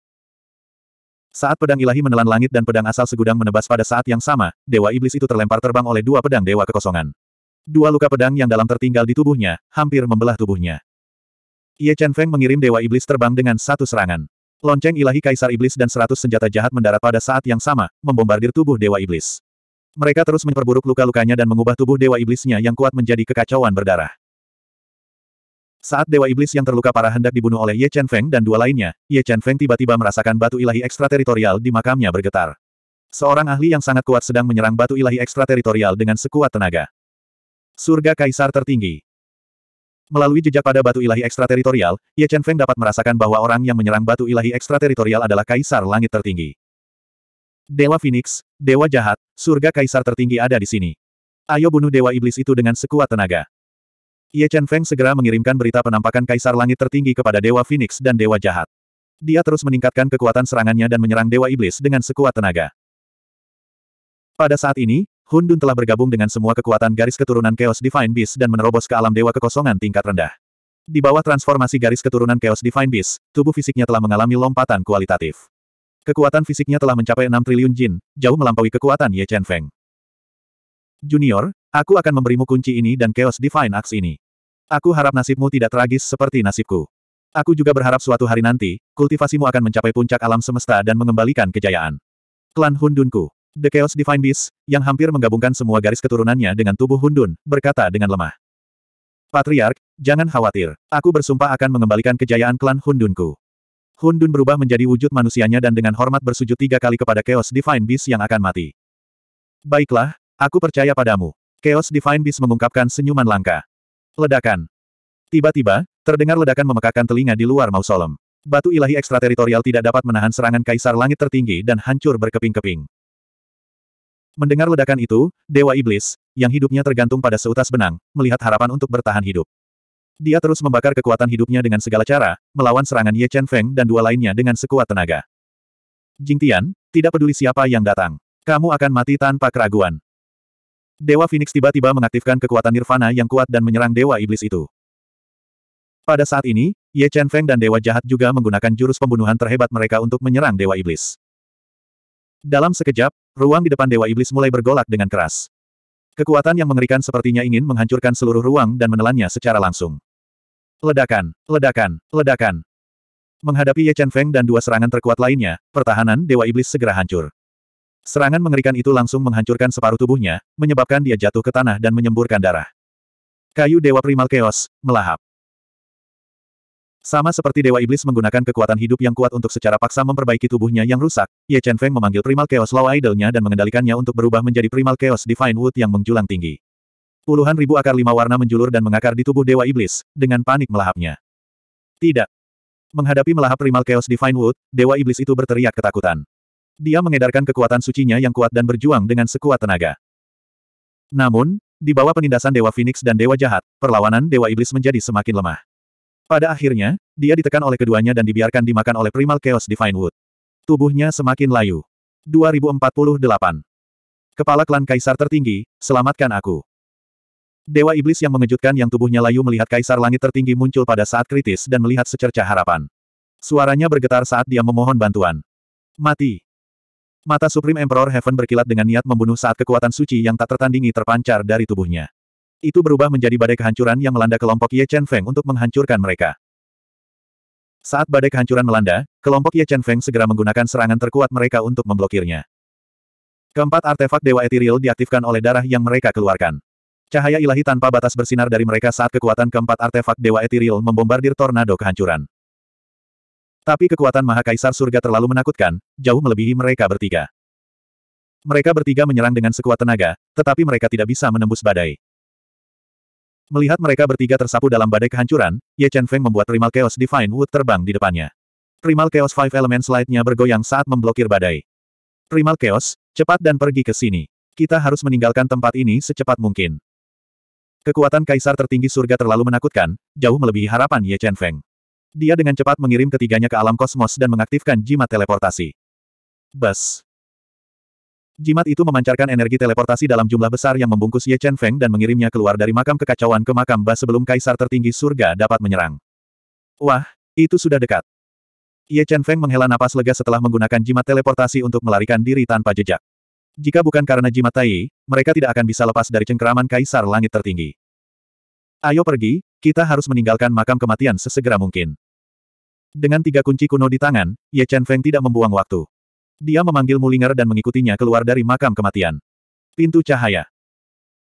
Saat pedang ilahi menelan langit dan pedang asal segudang menebas pada saat yang sama, Dewa Iblis itu terlempar terbang oleh dua pedang Dewa Kekosongan. Dua luka pedang yang dalam tertinggal di tubuhnya, hampir membelah tubuhnya. Ye Chen Feng mengirim Dewa Iblis terbang dengan satu serangan. Lonceng ilahi Kaisar Iblis dan seratus senjata jahat mendarat pada saat yang sama, membombardir tubuh Dewa Iblis. Mereka terus memperburuk luka-lukanya dan mengubah tubuh Dewa Iblisnya yang kuat menjadi kekacauan berdarah. Saat Dewa Iblis yang terluka parah hendak dibunuh oleh Ye Chen Feng dan dua lainnya, Ye Chen Feng tiba-tiba merasakan batu ilahi ekstrateritorial di makamnya bergetar. Seorang ahli yang sangat kuat sedang menyerang batu ilahi ekstrateritorial dengan sekuat tenaga. Surga Kaisar Tertinggi Melalui jejak pada batu ilahi ekstrateritorial, Ye Chen Feng dapat merasakan bahwa orang yang menyerang batu ilahi ekstrateritorial adalah Kaisar Langit Tertinggi. Dewa Phoenix, Dewa Jahat, Surga Kaisar Tertinggi ada di sini. Ayo bunuh Dewa Iblis itu dengan sekuat tenaga. Ye Chen Feng segera mengirimkan berita penampakan Kaisar Langit tertinggi kepada Dewa Phoenix dan Dewa Jahat. Dia terus meningkatkan kekuatan serangannya dan menyerang Dewa Iblis dengan sekuat tenaga. Pada saat ini, Hun Dun telah bergabung dengan semua kekuatan garis keturunan Chaos Divine Beast dan menerobos ke alam Dewa Kekosongan tingkat rendah. Di bawah transformasi garis keturunan Chaos Divine Beast, tubuh fisiknya telah mengalami lompatan kualitatif. Kekuatan fisiknya telah mencapai 6 triliun jin, jauh melampaui kekuatan Ye Chen Feng. Junior, aku akan memberimu kunci ini dan Chaos Divine Axe ini. Aku harap nasibmu tidak tragis seperti nasibku. Aku juga berharap suatu hari nanti, kultivasimu akan mencapai puncak alam semesta dan mengembalikan kejayaan. Klan Hundunku, The Chaos Divine Beast, yang hampir menggabungkan semua garis keturunannya dengan tubuh Hundun, berkata dengan lemah. Patriark, jangan khawatir. Aku bersumpah akan mengembalikan kejayaan klan Hundunku. Hundun berubah menjadi wujud manusianya dan dengan hormat bersujud tiga kali kepada Chaos Divine Beast yang akan mati. Baiklah, aku percaya padamu. Chaos Divine Beast mengungkapkan senyuman langka. Ledakan. Tiba-tiba, terdengar ledakan memekakan telinga di luar mausolem. Batu ilahi ekstrateritorial tidak dapat menahan serangan kaisar langit tertinggi dan hancur berkeping-keping. Mendengar ledakan itu, Dewa Iblis, yang hidupnya tergantung pada seutas benang, melihat harapan untuk bertahan hidup. Dia terus membakar kekuatan hidupnya dengan segala cara, melawan serangan Ye Chen Feng dan dua lainnya dengan sekuat tenaga. Jing Tian, tidak peduli siapa yang datang. Kamu akan mati tanpa keraguan. Dewa Phoenix tiba-tiba mengaktifkan kekuatan nirvana yang kuat dan menyerang Dewa Iblis itu. Pada saat ini, Ye Chen Feng dan Dewa Jahat juga menggunakan jurus pembunuhan terhebat mereka untuk menyerang Dewa Iblis. Dalam sekejap, ruang di depan Dewa Iblis mulai bergolak dengan keras. Kekuatan yang mengerikan sepertinya ingin menghancurkan seluruh ruang dan menelannya secara langsung. Ledakan, ledakan, ledakan. Menghadapi Ye Chen Feng dan dua serangan terkuat lainnya, pertahanan Dewa Iblis segera hancur. Serangan mengerikan itu langsung menghancurkan separuh tubuhnya, menyebabkan dia jatuh ke tanah dan menyemburkan darah. Kayu Dewa Primal Chaos, melahap. Sama seperti Dewa Iblis menggunakan kekuatan hidup yang kuat untuk secara paksa memperbaiki tubuhnya yang rusak, Ye Chen Feng memanggil Primal Chaos Law Idolnya dan mengendalikannya untuk berubah menjadi Primal Chaos Divine Wood yang menjulang tinggi. Puluhan ribu akar lima warna menjulur dan mengakar di tubuh Dewa Iblis, dengan panik melahapnya. Tidak. Menghadapi melahap Primal Chaos Divine Wood, Dewa Iblis itu berteriak ketakutan. Dia mengedarkan kekuatan sucinya yang kuat dan berjuang dengan sekuat tenaga. Namun, di bawah penindasan Dewa Phoenix dan Dewa Jahat, perlawanan Dewa Iblis menjadi semakin lemah. Pada akhirnya, dia ditekan oleh keduanya dan dibiarkan dimakan oleh Primal Chaos Divine Wood. Tubuhnya semakin layu. 2048. Kepala klan Kaisar tertinggi, selamatkan aku. Dewa Iblis yang mengejutkan yang tubuhnya layu melihat Kaisar Langit tertinggi muncul pada saat kritis dan melihat secerca harapan. Suaranya bergetar saat dia memohon bantuan. Mati. Mata Supreme Emperor Heaven berkilat dengan niat membunuh saat kekuatan suci yang tak tertandingi terpancar dari tubuhnya. Itu berubah menjadi badai kehancuran yang melanda kelompok Ye Chen Feng untuk menghancurkan mereka. Saat badai kehancuran melanda, kelompok Ye Chen Feng segera menggunakan serangan terkuat mereka untuk memblokirnya. Keempat artefak Dewa ethereal diaktifkan oleh darah yang mereka keluarkan. Cahaya ilahi tanpa batas bersinar dari mereka saat kekuatan keempat artefak Dewa ethereal membombardir tornado kehancuran. Tapi kekuatan Maha Kaisar Surga terlalu menakutkan, jauh melebihi mereka bertiga. Mereka bertiga menyerang dengan sekuat tenaga, tetapi mereka tidak bisa menembus badai. Melihat mereka bertiga tersapu dalam badai kehancuran, Ye Chen Feng membuat Primal Chaos Divine Wood terbang di depannya. Primal Chaos Five Elements Light-nya bergoyang saat memblokir badai. Primal Chaos, cepat dan pergi ke sini. Kita harus meninggalkan tempat ini secepat mungkin. Kekuatan Kaisar tertinggi surga terlalu menakutkan, jauh melebihi harapan Ye Chen Feng. Dia dengan cepat mengirim ketiganya ke alam kosmos dan mengaktifkan jimat teleportasi. Bas. Jimat itu memancarkan energi teleportasi dalam jumlah besar yang membungkus Ye Chen Feng dan mengirimnya keluar dari makam kekacauan ke makam Bas sebelum kaisar tertinggi surga dapat menyerang. Wah, itu sudah dekat. Ye Chen Feng menghela napas lega setelah menggunakan jimat teleportasi untuk melarikan diri tanpa jejak. Jika bukan karena jimat Tai, mereka tidak akan bisa lepas dari cengkeraman kaisar langit tertinggi. Ayo pergi, kita harus meninggalkan makam kematian sesegera mungkin. Dengan tiga kunci kuno di tangan, Ye Chen Feng tidak membuang waktu. Dia memanggil Mulinger dan mengikutinya keluar dari makam kematian. Pintu cahaya.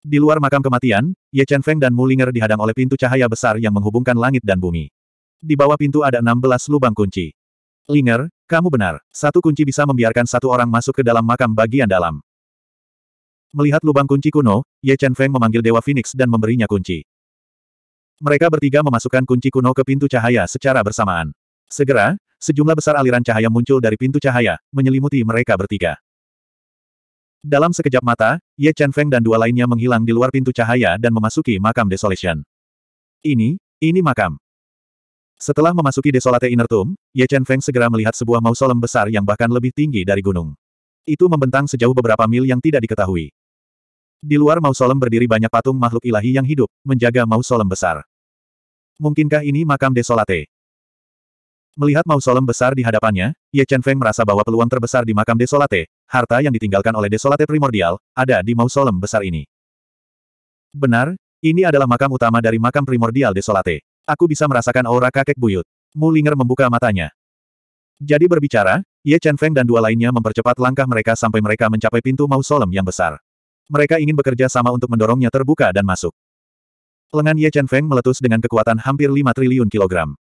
Di luar makam kematian, Ye Chen Feng dan Mulinger dihadang oleh pintu cahaya besar yang menghubungkan langit dan bumi. Di bawah pintu ada 16 lubang kunci. Linger, kamu benar. Satu kunci bisa membiarkan satu orang masuk ke dalam makam bagian dalam. Melihat lubang kunci kuno, Ye Chen Feng memanggil Dewa Phoenix dan memberinya kunci. Mereka bertiga memasukkan kunci kuno ke pintu cahaya secara bersamaan. Segera, sejumlah besar aliran cahaya muncul dari pintu cahaya, menyelimuti mereka bertiga. Dalam sekejap mata, Ye Chen Feng dan dua lainnya menghilang di luar pintu cahaya dan memasuki makam Desolation. Ini, ini makam. Setelah memasuki Desolate Inner Tomb, Ye Chen Feng segera melihat sebuah mausolem besar yang bahkan lebih tinggi dari gunung. Itu membentang sejauh beberapa mil yang tidak diketahui. Di luar mausolem berdiri banyak patung makhluk ilahi yang hidup, menjaga mausolem besar. Mungkinkah ini makam Desolate? Melihat mausolem besar di hadapannya, Ye Chen Feng merasa bahwa peluang terbesar di makam Desolate, harta yang ditinggalkan oleh Desolate primordial, ada di mausolem besar ini. Benar, ini adalah makam utama dari makam primordial Desolate. Aku bisa merasakan aura kakek buyut. Mu Mulinger membuka matanya. Jadi berbicara, Ye Chen Feng dan dua lainnya mempercepat langkah mereka sampai mereka mencapai pintu mausolem yang besar. Mereka ingin bekerja sama untuk mendorongnya terbuka dan masuk. Lengan Ye Chen Feng meletus dengan kekuatan hampir 5 triliun kilogram.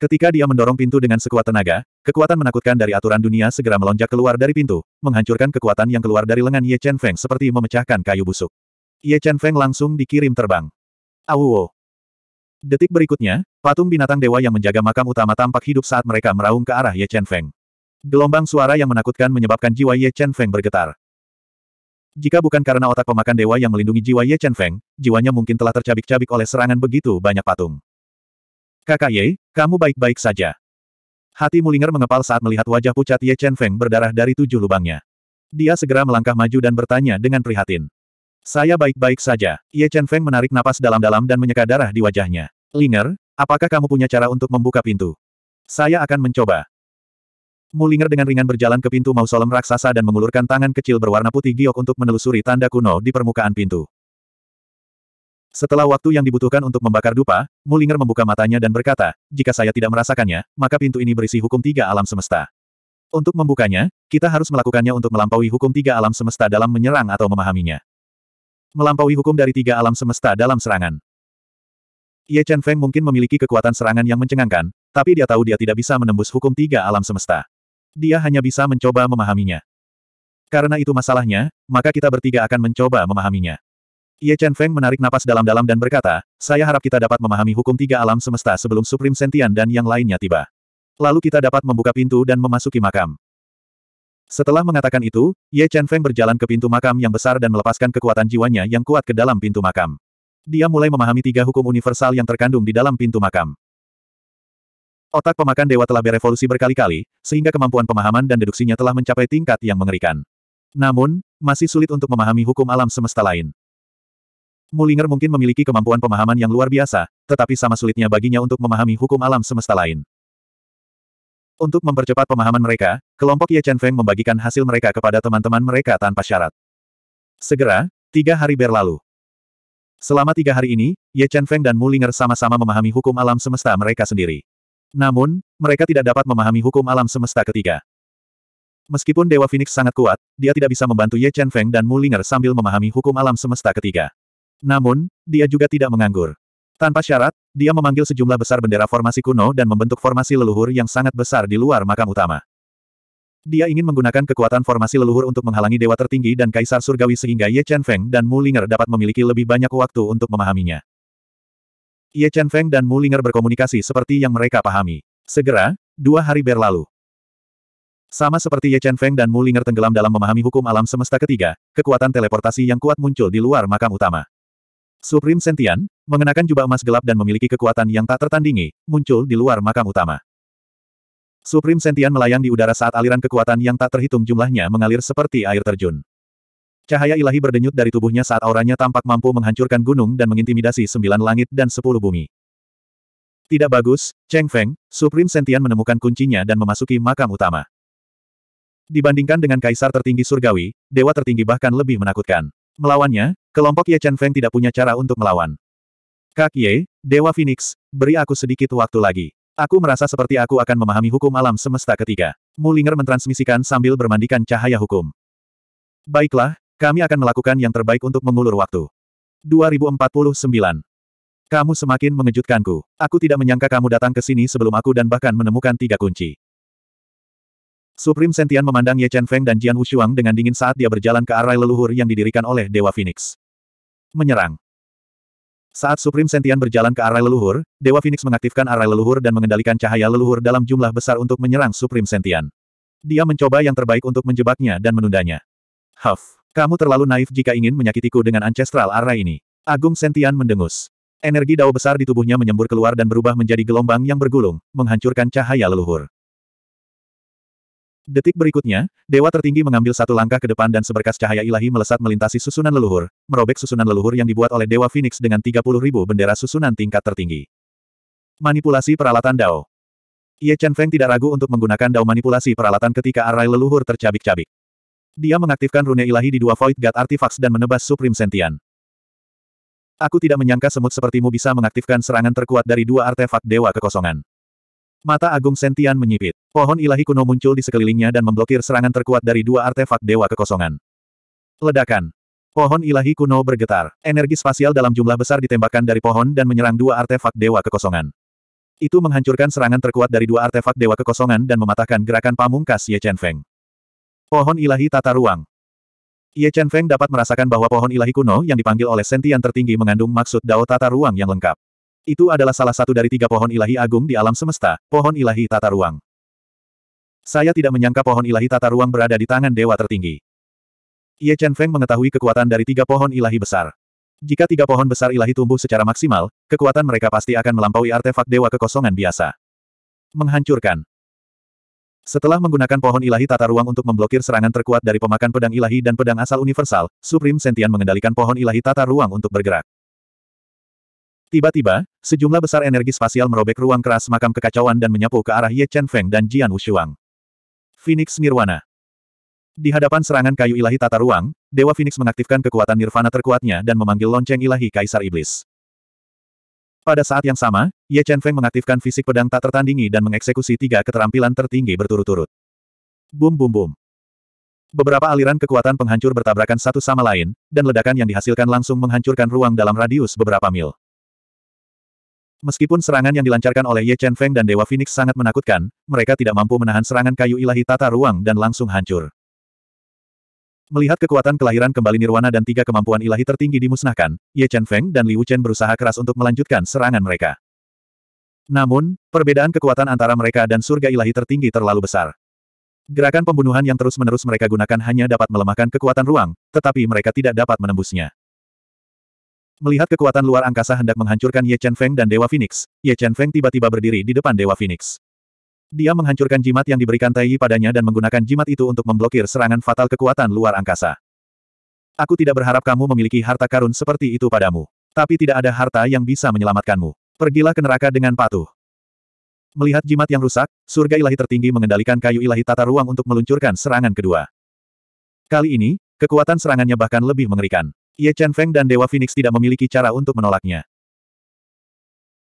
Ketika dia mendorong pintu dengan sekuat tenaga, kekuatan menakutkan dari aturan dunia segera melonjak keluar dari pintu, menghancurkan kekuatan yang keluar dari lengan Ye Chen Feng seperti memecahkan kayu busuk. Ye Chen Feng langsung dikirim terbang. Awuo. Detik berikutnya, patung binatang dewa yang menjaga makam utama tampak hidup saat mereka meraung ke arah Ye Chen Feng. Gelombang suara yang menakutkan menyebabkan jiwa Ye Chen Feng bergetar. Jika bukan karena otak pemakan dewa yang melindungi jiwa Ye Chen Feng, jiwanya mungkin telah tercabik-cabik oleh serangan begitu banyak patung. Kakak Ye, kamu baik-baik saja. Hati Mulinger mengepal saat melihat wajah pucat Ye Chen Feng berdarah dari tujuh lubangnya. Dia segera melangkah maju dan bertanya dengan prihatin. Saya baik-baik saja. Ye Chen Feng menarik napas dalam-dalam dan menyeka darah di wajahnya. Linger, apakah kamu punya cara untuk membuka pintu? Saya akan mencoba. Mulinger dengan ringan berjalan ke pintu mausolem raksasa dan mengulurkan tangan kecil berwarna putih giok untuk menelusuri tanda kuno di permukaan pintu. Setelah waktu yang dibutuhkan untuk membakar dupa, Mulinger membuka matanya dan berkata, jika saya tidak merasakannya, maka pintu ini berisi hukum tiga alam semesta. Untuk membukanya, kita harus melakukannya untuk melampaui hukum tiga alam semesta dalam menyerang atau memahaminya. Melampaui hukum dari tiga alam semesta dalam serangan. Ye Chen Feng mungkin memiliki kekuatan serangan yang mencengangkan, tapi dia tahu dia tidak bisa menembus hukum tiga alam semesta. Dia hanya bisa mencoba memahaminya. Karena itu masalahnya, maka kita bertiga akan mencoba memahaminya. Ye Chen Feng menarik napas dalam-dalam dan berkata, saya harap kita dapat memahami hukum tiga alam semesta sebelum Supreme Sentian dan yang lainnya tiba. Lalu kita dapat membuka pintu dan memasuki makam. Setelah mengatakan itu, Ye Chen Feng berjalan ke pintu makam yang besar dan melepaskan kekuatan jiwanya yang kuat ke dalam pintu makam. Dia mulai memahami tiga hukum universal yang terkandung di dalam pintu makam. Otak pemakan dewa telah berevolusi berkali-kali, sehingga kemampuan pemahaman dan deduksinya telah mencapai tingkat yang mengerikan. Namun, masih sulit untuk memahami hukum alam semesta lain. Mulinger mungkin memiliki kemampuan pemahaman yang luar biasa, tetapi sama sulitnya baginya untuk memahami hukum alam semesta lain. Untuk mempercepat pemahaman mereka, kelompok Ye Chen Feng membagikan hasil mereka kepada teman-teman mereka tanpa syarat. Segera, tiga hari berlalu. Selama tiga hari ini, Ye Chen Feng dan Mulinger sama-sama memahami hukum alam semesta mereka sendiri. Namun, mereka tidak dapat memahami hukum alam semesta ketiga. Meskipun Dewa Phoenix sangat kuat, dia tidak bisa membantu Ye Chen Feng dan Mulinger sambil memahami hukum alam semesta ketiga. Namun, dia juga tidak menganggur. Tanpa syarat, dia memanggil sejumlah besar bendera formasi kuno dan membentuk formasi leluhur yang sangat besar di luar makam utama. Dia ingin menggunakan kekuatan formasi leluhur untuk menghalangi dewa tertinggi dan kaisar surgawi sehingga Ye Chen Feng dan Mu Linger dapat memiliki lebih banyak waktu untuk memahaminya. Ye Chen Feng dan Mu Linger berkomunikasi seperti yang mereka pahami. Segera, dua hari berlalu. Sama seperti Ye Chen Feng dan Mu Linger tenggelam dalam memahami hukum alam semesta ketiga, kekuatan teleportasi yang kuat muncul di luar makam utama. Supreme Sentian, mengenakan jubah emas gelap dan memiliki kekuatan yang tak tertandingi, muncul di luar makam utama. Supreme Sentian melayang di udara saat aliran kekuatan yang tak terhitung jumlahnya mengalir seperti air terjun. Cahaya ilahi berdenyut dari tubuhnya saat auranya tampak mampu menghancurkan gunung dan mengintimidasi sembilan langit dan sepuluh bumi. Tidak bagus, Cheng Feng, Supreme Sentian menemukan kuncinya dan memasuki makam utama. Dibandingkan dengan kaisar tertinggi surgawi, dewa tertinggi bahkan lebih menakutkan. Melawannya, kelompok Ye Chen Feng tidak punya cara untuk melawan. Kak Ye, Dewa Phoenix, beri aku sedikit waktu lagi. Aku merasa seperti aku akan memahami hukum alam semesta ketiga. Mulinger mentransmisikan sambil bermandikan cahaya hukum. Baiklah, kami akan melakukan yang terbaik untuk mengulur waktu. 2049. Kamu semakin mengejutkanku. Aku tidak menyangka kamu datang ke sini sebelum aku dan bahkan menemukan tiga kunci. Supreme Sentian memandang Ye Chen Feng dan Jian Wushuang dengan dingin saat dia berjalan ke arah leluhur yang didirikan oleh Dewa Phoenix. Menyerang. Saat Supreme Sentian berjalan ke arah leluhur, Dewa Phoenix mengaktifkan arah leluhur dan mengendalikan cahaya leluhur dalam jumlah besar untuk menyerang Supreme Sentian. Dia mencoba yang terbaik untuk menjebaknya dan menundanya. Huff, kamu terlalu naif jika ingin menyakitiku dengan ancestral arah ini. Agung Sentian mendengus. Energi dao besar di tubuhnya menyembur keluar dan berubah menjadi gelombang yang bergulung, menghancurkan cahaya leluhur. Detik berikutnya, dewa tertinggi mengambil satu langkah ke depan dan seberkas cahaya ilahi melesat melintasi susunan leluhur, merobek susunan leluhur yang dibuat oleh dewa Phoenix dengan ribu bendera susunan tingkat tertinggi. Manipulasi peralatan Dao Ye Chen Feng tidak ragu untuk menggunakan Dao manipulasi peralatan ketika arai leluhur tercabik-cabik. Dia mengaktifkan rune ilahi di dua Void God Artifacts dan menebas Supreme Sentian. Aku tidak menyangka semut sepertimu bisa mengaktifkan serangan terkuat dari dua artefak dewa kekosongan. Mata Agung Sentian menyipit. Pohon ilahi kuno muncul di sekelilingnya dan memblokir serangan terkuat dari dua artefak dewa kekosongan. Ledakan. Pohon ilahi kuno bergetar. Energi spasial dalam jumlah besar ditembakkan dari pohon dan menyerang dua artefak dewa kekosongan. Itu menghancurkan serangan terkuat dari dua artefak dewa kekosongan dan mematahkan gerakan pamungkas Ye Chen Feng. Pohon ilahi tata ruang. Ye Chen Feng dapat merasakan bahwa pohon ilahi kuno yang dipanggil oleh sentian tertinggi mengandung maksud Dao tata ruang yang lengkap. Itu adalah salah satu dari tiga pohon ilahi agung di alam semesta, pohon ilahi tata ruang. Saya tidak menyangka pohon ilahi tata ruang berada di tangan dewa tertinggi. Ye Chen Feng mengetahui kekuatan dari tiga pohon ilahi besar. Jika tiga pohon besar ilahi tumbuh secara maksimal, kekuatan mereka pasti akan melampaui artefak dewa kekosongan biasa. Menghancurkan. Setelah menggunakan pohon ilahi tata ruang untuk memblokir serangan terkuat dari pemakan pedang ilahi dan pedang asal universal, Supreme Sentian mengendalikan pohon ilahi tata ruang untuk bergerak. Tiba-tiba, sejumlah besar energi spasial merobek ruang keras makam kekacauan dan menyapu ke arah Ye Chen Feng dan Jian Wushuang. Phoenix Nirwana Di hadapan serangan kayu ilahi tata ruang, Dewa Phoenix mengaktifkan kekuatan nirvana terkuatnya dan memanggil lonceng ilahi Kaisar Iblis. Pada saat yang sama, Ye Chen Feng mengaktifkan fisik pedang tak tertandingi dan mengeksekusi tiga keterampilan tertinggi berturut-turut. Bum bum bum. Beberapa aliran kekuatan penghancur bertabrakan satu sama lain, dan ledakan yang dihasilkan langsung menghancurkan ruang dalam radius beberapa mil. Meskipun serangan yang dilancarkan oleh Ye Chen Feng dan Dewa Phoenix sangat menakutkan, mereka tidak mampu menahan serangan kayu ilahi tata ruang dan langsung hancur. Melihat kekuatan kelahiran kembali Nirwana dan tiga kemampuan ilahi tertinggi dimusnahkan, Ye Chen Feng dan Liu Chen berusaha keras untuk melanjutkan serangan mereka. Namun, perbedaan kekuatan antara mereka dan surga ilahi tertinggi terlalu besar. Gerakan pembunuhan yang terus-menerus mereka gunakan hanya dapat melemahkan kekuatan ruang, tetapi mereka tidak dapat menembusnya. Melihat kekuatan luar angkasa hendak menghancurkan Ye Chen Feng dan Dewa Phoenix, Ye Chen Feng tiba-tiba berdiri di depan Dewa Phoenix. Dia menghancurkan jimat yang diberikan Tai Yi padanya dan menggunakan jimat itu untuk memblokir serangan fatal kekuatan luar angkasa. Aku tidak berharap kamu memiliki harta karun seperti itu padamu. Tapi tidak ada harta yang bisa menyelamatkanmu. Pergilah ke neraka dengan patuh. Melihat jimat yang rusak, surga ilahi tertinggi mengendalikan kayu ilahi tata ruang untuk meluncurkan serangan kedua. Kali ini, kekuatan serangannya bahkan lebih mengerikan. Ye Chen Feng dan Dewa Phoenix tidak memiliki cara untuk menolaknya.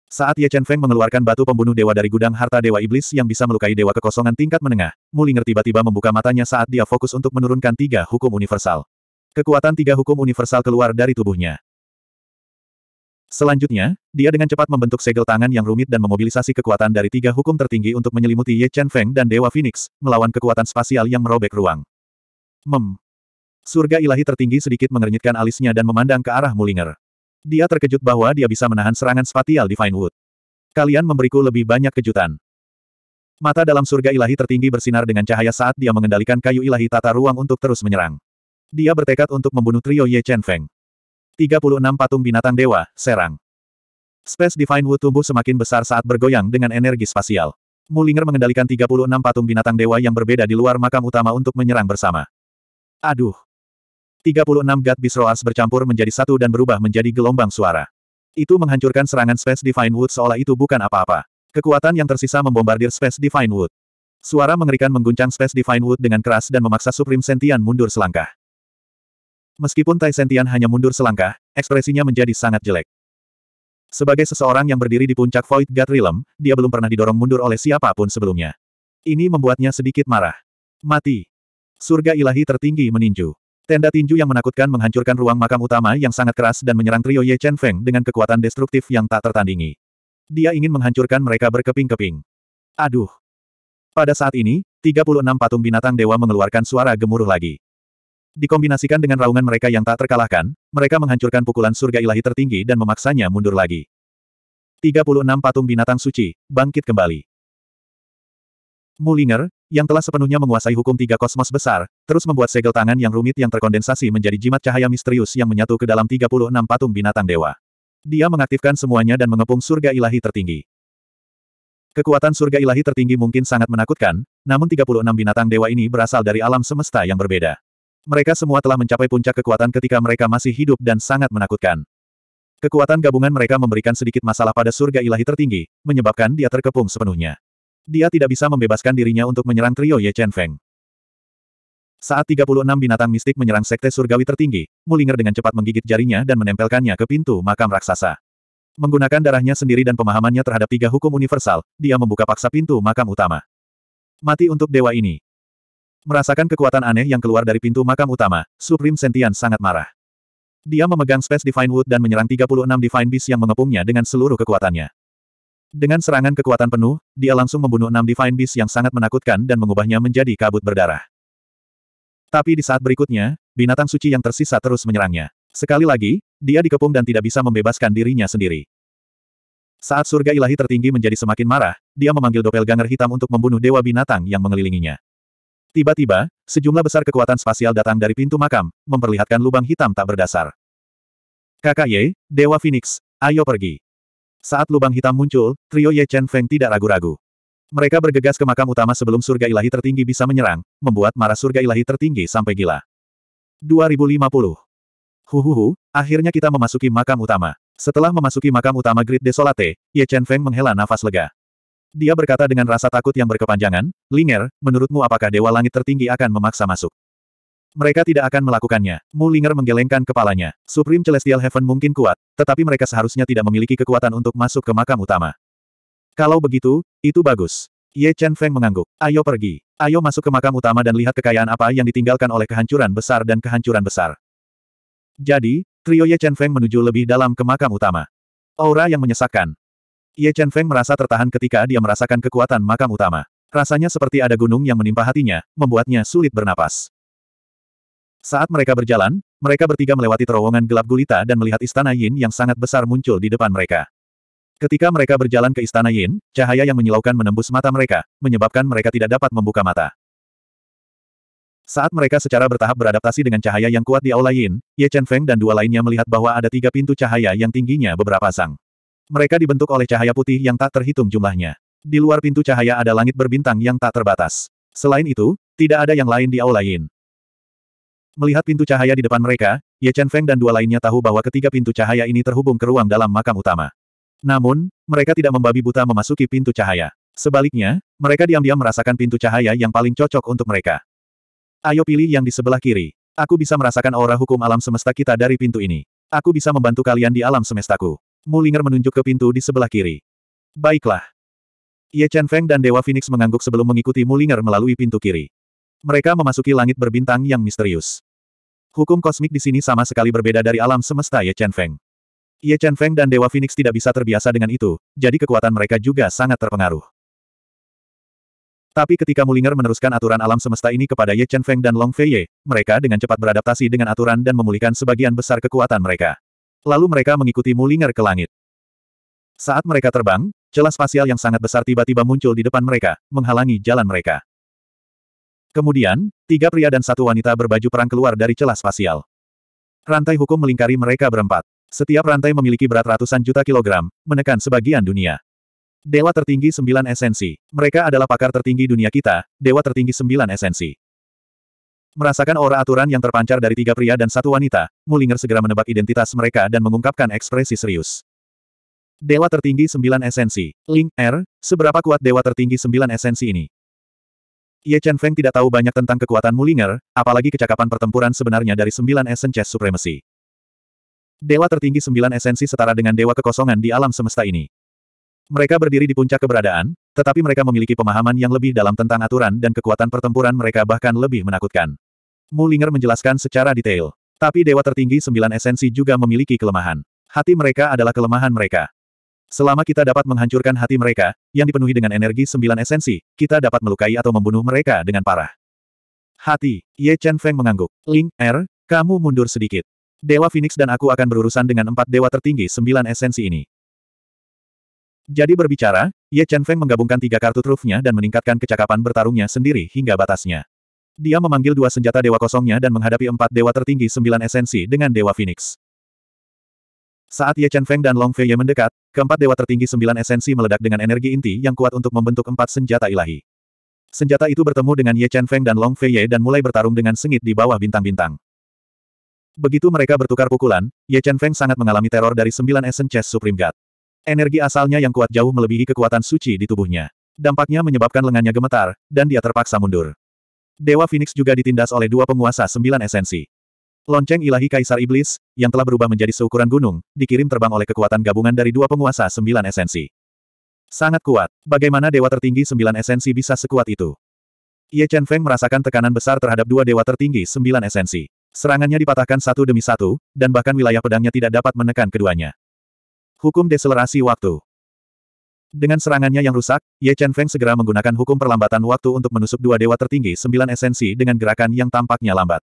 Saat Ye Chen Feng mengeluarkan batu pembunuh dewa dari gudang harta dewa iblis yang bisa melukai dewa kekosongan tingkat menengah, Mulinger tiba-tiba membuka matanya saat dia fokus untuk menurunkan tiga hukum universal. Kekuatan tiga hukum universal keluar dari tubuhnya. Selanjutnya, dia dengan cepat membentuk segel tangan yang rumit dan memobilisasi kekuatan dari tiga hukum tertinggi untuk menyelimuti Ye Chen Feng dan Dewa Phoenix, melawan kekuatan spasial yang merobek ruang. Mem. Surga ilahi tertinggi sedikit mengernyitkan alisnya dan memandang ke arah Mulinger. Dia terkejut bahwa dia bisa menahan serangan spatial Divine Wood. Kalian memberiku lebih banyak kejutan. Mata dalam surga ilahi tertinggi bersinar dengan cahaya saat dia mengendalikan kayu ilahi tata ruang untuk terus menyerang. Dia bertekad untuk membunuh trio Ye Chen Feng. 36 patung binatang dewa, serang. Space Divine Wood tumbuh semakin besar saat bergoyang dengan energi spasial. Mulinger mengendalikan 36 patung binatang dewa yang berbeda di luar makam utama untuk menyerang bersama. Aduh, 36 God Beast Roars bercampur menjadi satu dan berubah menjadi gelombang suara. Itu menghancurkan serangan Space Divine Wood seolah itu bukan apa-apa. Kekuatan yang tersisa membombardir Space Divine Wood. Suara mengerikan mengguncang Space Divine Wood dengan keras dan memaksa Supreme Sentian mundur selangkah. Meskipun Tai Sentian hanya mundur selangkah, ekspresinya menjadi sangat jelek. Sebagai seseorang yang berdiri di puncak Void God Realm, dia belum pernah didorong mundur oleh siapapun sebelumnya. Ini membuatnya sedikit marah. Mati. Surga ilahi tertinggi meninju. Tenda tinju yang menakutkan menghancurkan ruang makam utama yang sangat keras dan menyerang trio Ye Chen Feng dengan kekuatan destruktif yang tak tertandingi. Dia ingin menghancurkan mereka berkeping-keping. Aduh. Pada saat ini, 36 patung binatang dewa mengeluarkan suara gemuruh lagi. Dikombinasikan dengan raungan mereka yang tak terkalahkan, mereka menghancurkan pukulan surga ilahi tertinggi dan memaksanya mundur lagi. 36 patung binatang suci, bangkit kembali. Mulinger, yang telah sepenuhnya menguasai hukum tiga kosmos besar, terus membuat segel tangan yang rumit yang terkondensasi menjadi jimat cahaya misterius yang menyatu ke dalam 36 patung binatang dewa. Dia mengaktifkan semuanya dan mengepung surga ilahi tertinggi. Kekuatan surga ilahi tertinggi mungkin sangat menakutkan, namun 36 binatang dewa ini berasal dari alam semesta yang berbeda. Mereka semua telah mencapai puncak kekuatan ketika mereka masih hidup dan sangat menakutkan. Kekuatan gabungan mereka memberikan sedikit masalah pada surga ilahi tertinggi, menyebabkan dia terkepung sepenuhnya dia tidak bisa membebaskan dirinya untuk menyerang trio Ye Chen Feng. Saat 36 binatang mistik menyerang sekte surgawi tertinggi, Mulinger dengan cepat menggigit jarinya dan menempelkannya ke pintu makam raksasa. Menggunakan darahnya sendiri dan pemahamannya terhadap tiga hukum universal, dia membuka paksa pintu makam utama. Mati untuk dewa ini. Merasakan kekuatan aneh yang keluar dari pintu makam utama, Supreme Sentian sangat marah. Dia memegang Space Divine Wood dan menyerang 36 Divine Beast yang mengepungnya dengan seluruh kekuatannya. Dengan serangan kekuatan penuh, dia langsung membunuh enam Divine Beast yang sangat menakutkan dan mengubahnya menjadi kabut berdarah. Tapi di saat berikutnya, binatang suci yang tersisa terus menyerangnya. Sekali lagi, dia dikepung dan tidak bisa membebaskan dirinya sendiri. Saat surga ilahi tertinggi menjadi semakin marah, dia memanggil doppelganger hitam untuk membunuh dewa binatang yang mengelilinginya. Tiba-tiba, sejumlah besar kekuatan spasial datang dari pintu makam, memperlihatkan lubang hitam tak berdasar. Kakak Ye, Dewa Phoenix, ayo pergi. Saat lubang hitam muncul, trio Ye Chen Feng tidak ragu-ragu. Mereka bergegas ke makam utama sebelum surga ilahi tertinggi bisa menyerang, membuat marah surga ilahi tertinggi sampai gila. 2050. Huhuhu, akhirnya kita memasuki makam utama. Setelah memasuki makam utama Grid Desolate, Ye Chen Feng menghela nafas lega. Dia berkata dengan rasa takut yang berkepanjangan, Linger, menurutmu apakah Dewa Langit Tertinggi akan memaksa masuk? Mereka tidak akan melakukannya. Mulinger menggelengkan kepalanya. Supreme Celestial Heaven mungkin kuat, tetapi mereka seharusnya tidak memiliki kekuatan untuk masuk ke makam utama. Kalau begitu, itu bagus. Ye Chen Feng mengangguk. Ayo pergi. Ayo masuk ke makam utama dan lihat kekayaan apa yang ditinggalkan oleh kehancuran besar dan kehancuran besar. Jadi, trio Ye Chen Feng menuju lebih dalam ke makam utama. Aura yang menyesakkan. Ye Chen Feng merasa tertahan ketika dia merasakan kekuatan makam utama. Rasanya seperti ada gunung yang menimpa hatinya, membuatnya sulit bernapas. Saat mereka berjalan, mereka bertiga melewati terowongan gelap gulita dan melihat istana Yin yang sangat besar muncul di depan mereka. Ketika mereka berjalan ke istana Yin, cahaya yang menyilaukan menembus mata mereka, menyebabkan mereka tidak dapat membuka mata. Saat mereka secara bertahap beradaptasi dengan cahaya yang kuat di Aula Yin, Ye Chen Feng dan dua lainnya melihat bahwa ada tiga pintu cahaya yang tingginya beberapa sang. Mereka dibentuk oleh cahaya putih yang tak terhitung jumlahnya. Di luar pintu cahaya ada langit berbintang yang tak terbatas. Selain itu, tidak ada yang lain di Aula Yin. Melihat pintu cahaya di depan mereka, Ye Chen Feng dan dua lainnya tahu bahwa ketiga pintu cahaya ini terhubung ke ruang dalam makam utama. Namun, mereka tidak membabi buta memasuki pintu cahaya. Sebaliknya, mereka diam-diam merasakan pintu cahaya yang paling cocok untuk mereka. Ayo pilih yang di sebelah kiri. Aku bisa merasakan aura hukum alam semesta kita dari pintu ini. Aku bisa membantu kalian di alam semestaku. Mulinger menunjuk ke pintu di sebelah kiri. Baiklah. Ye Chen Feng dan Dewa Phoenix mengangguk sebelum mengikuti Mulinger melalui pintu kiri. Mereka memasuki langit berbintang yang misterius. Hukum kosmik di sini sama sekali berbeda dari alam semesta Ye Chen Feng. Ye Chen Feng dan Dewa Phoenix tidak bisa terbiasa dengan itu, jadi kekuatan mereka juga sangat terpengaruh. Tapi ketika Mulinger meneruskan aturan alam semesta ini kepada Ye Chen Feng dan Long Fei Ye, mereka dengan cepat beradaptasi dengan aturan dan memulihkan sebagian besar kekuatan mereka. Lalu mereka mengikuti Mulinger ke langit. Saat mereka terbang, celah spasial yang sangat besar tiba-tiba muncul di depan mereka, menghalangi jalan mereka. Kemudian, tiga pria dan satu wanita berbaju perang keluar dari celah spasial. Rantai hukum melingkari mereka berempat. Setiap rantai memiliki berat ratusan juta kilogram, menekan sebagian dunia. Dewa tertinggi sembilan esensi. Mereka adalah pakar tertinggi dunia kita, dewa tertinggi sembilan esensi. Merasakan aura aturan yang terpancar dari tiga pria dan satu wanita, Mulinger segera menebak identitas mereka dan mengungkapkan ekspresi serius. Dewa tertinggi sembilan esensi. Ling R, seberapa kuat dewa tertinggi sembilan esensi ini? Ye Chen Feng tidak tahu banyak tentang kekuatan Mulinger, apalagi kecakapan pertempuran sebenarnya dari sembilan Essence Supremacy. Dewa tertinggi sembilan esensi setara dengan dewa kekosongan di alam semesta ini. Mereka berdiri di puncak keberadaan, tetapi mereka memiliki pemahaman yang lebih dalam tentang aturan dan kekuatan pertempuran mereka bahkan lebih menakutkan. Mulinger menjelaskan secara detail. Tapi dewa tertinggi sembilan esensi juga memiliki kelemahan. Hati mereka adalah kelemahan mereka. Selama kita dapat menghancurkan hati mereka, yang dipenuhi dengan energi sembilan esensi, kita dapat melukai atau membunuh mereka dengan parah. Hati, Ye Chen Feng mengangguk. Ling, Er, kamu mundur sedikit. Dewa Phoenix dan aku akan berurusan dengan empat dewa tertinggi sembilan esensi ini. Jadi berbicara, Ye Chen Feng menggabungkan tiga kartu trufnya dan meningkatkan kecakapan bertarungnya sendiri hingga batasnya. Dia memanggil dua senjata dewa kosongnya dan menghadapi empat dewa tertinggi sembilan esensi dengan dewa Phoenix. Saat Ye Chen Feng dan Long Fei Ye mendekat, keempat dewa tertinggi sembilan esensi meledak dengan energi inti yang kuat untuk membentuk empat senjata ilahi. Senjata itu bertemu dengan Ye Chen Feng dan Long Fei Ye dan mulai bertarung dengan sengit di bawah bintang-bintang. Begitu mereka bertukar pukulan, Ye Chen Feng sangat mengalami teror dari sembilan esen Chess Supreme God. Energi asalnya yang kuat jauh melebihi kekuatan suci di tubuhnya. Dampaknya menyebabkan lengannya gemetar, dan dia terpaksa mundur. Dewa Phoenix juga ditindas oleh dua penguasa sembilan esensi. Lonceng ilahi Kaisar Iblis, yang telah berubah menjadi seukuran gunung, dikirim terbang oleh kekuatan gabungan dari dua penguasa sembilan esensi. Sangat kuat. Bagaimana dewa tertinggi sembilan esensi bisa sekuat itu? Ye Chen Feng merasakan tekanan besar terhadap dua dewa tertinggi sembilan esensi. Serangannya dipatahkan satu demi satu, dan bahkan wilayah pedangnya tidak dapat menekan keduanya. Hukum deselerasi waktu. Dengan serangannya yang rusak, Ye Chen Feng segera menggunakan hukum perlambatan waktu untuk menusuk dua dewa tertinggi sembilan esensi dengan gerakan yang tampaknya lambat.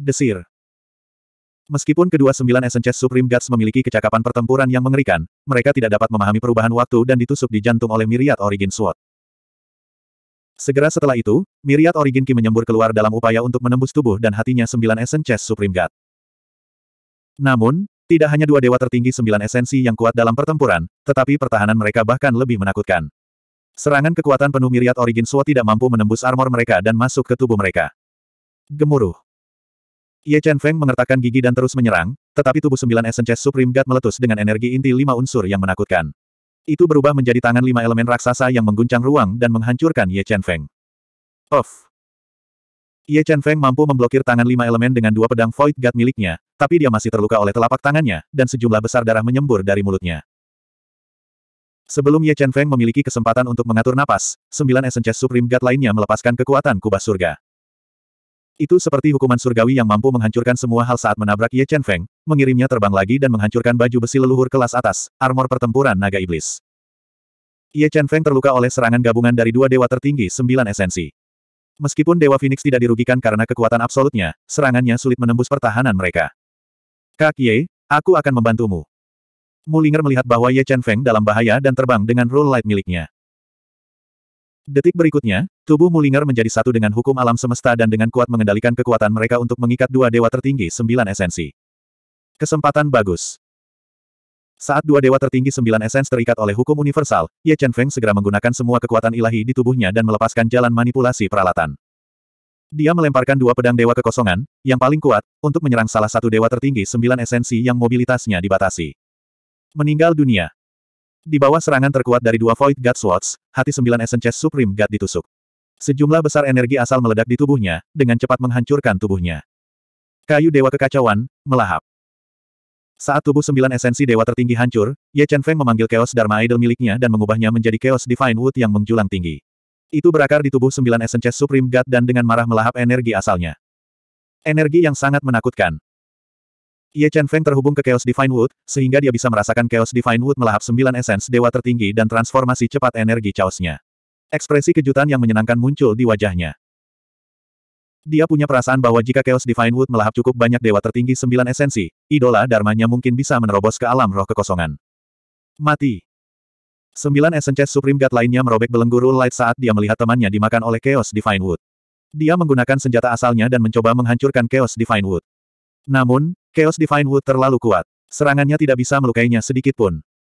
Desir. Meskipun kedua sembilan Essences Supreme Gods memiliki kecakapan pertempuran yang mengerikan, mereka tidak dapat memahami perubahan waktu dan ditusuk di jantung oleh Myriad Origin Sword. Segera setelah itu, Myriad Origin Ki menyembur keluar dalam upaya untuk menembus tubuh dan hatinya sembilan Essences Supreme God. Namun, tidak hanya dua dewa tertinggi sembilan esensi yang kuat dalam pertempuran, tetapi pertahanan mereka bahkan lebih menakutkan. Serangan kekuatan penuh Myriad Origin Sword tidak mampu menembus armor mereka dan masuk ke tubuh mereka. Gemuruh. Ye Chen Feng mengertakkan gigi dan terus menyerang, tetapi tubuh sembilan Essence Supreme God meletus dengan energi inti lima unsur yang menakutkan. Itu berubah menjadi tangan lima elemen raksasa yang mengguncang ruang dan menghancurkan Ye Chen Feng. Off. Ye Chen Feng mampu memblokir tangan lima elemen dengan dua pedang Void God miliknya, tapi dia masih terluka oleh telapak tangannya, dan sejumlah besar darah menyembur dari mulutnya. Sebelum Ye Chen Feng memiliki kesempatan untuk mengatur napas, sembilan Essence Supreme God lainnya melepaskan kekuatan kubah surga. Itu seperti hukuman surgawi yang mampu menghancurkan semua hal saat menabrak Ye Chen Feng, mengirimnya terbang lagi dan menghancurkan baju besi leluhur kelas atas, armor pertempuran naga iblis. Ye Chen Feng terluka oleh serangan gabungan dari dua dewa tertinggi sembilan esensi. Meskipun Dewa Phoenix tidak dirugikan karena kekuatan absolutnya, serangannya sulit menembus pertahanan mereka. Kak Ye, aku akan membantumu. Mulinger melihat bahwa Ye Chen Feng dalam bahaya dan terbang dengan rule light miliknya. Detik berikutnya, tubuh Mulinger menjadi satu dengan hukum alam semesta dan dengan kuat mengendalikan kekuatan mereka untuk mengikat dua dewa tertinggi sembilan esensi. Kesempatan bagus. Saat dua dewa tertinggi sembilan esens terikat oleh hukum universal, Ye Chen Feng segera menggunakan semua kekuatan ilahi di tubuhnya dan melepaskan jalan manipulasi peralatan. Dia melemparkan dua pedang dewa kekosongan, yang paling kuat, untuk menyerang salah satu dewa tertinggi sembilan esensi yang mobilitasnya dibatasi. Meninggal dunia. Di bawah serangan terkuat dari dua Void God Swords, hati sembilan Essence Supreme God ditusuk. Sejumlah besar energi asal meledak di tubuhnya, dengan cepat menghancurkan tubuhnya. Kayu Dewa Kekacauan, melahap. Saat tubuh sembilan esensi dewa tertinggi hancur, Ye Chen Feng memanggil Chaos Dharma Idol miliknya dan mengubahnya menjadi Chaos Divine Wood yang menjulang tinggi. Itu berakar di tubuh sembilan Essence Supreme God dan dengan marah melahap energi asalnya. Energi yang sangat menakutkan, Ye Chen Feng terhubung ke Chaos Divine Wood, sehingga dia bisa merasakan Chaos Divine Wood melahap sembilan esens dewa tertinggi dan transformasi cepat energi chaosnya. Ekspresi kejutan yang menyenangkan muncul di wajahnya. Dia punya perasaan bahwa jika Chaos Divine Wood melahap cukup banyak dewa tertinggi sembilan esensi, idola dharmanya mungkin bisa menerobos ke alam roh kekosongan. Mati. Sembilan esences Supreme God lainnya merobek belenggu Rule Light saat dia melihat temannya dimakan oleh Chaos Divine Wood. Dia menggunakan senjata asalnya dan mencoba menghancurkan Chaos Divine Wood. Namun, Chaos Divine Wood terlalu kuat. Serangannya tidak bisa melukainya sedikitpun.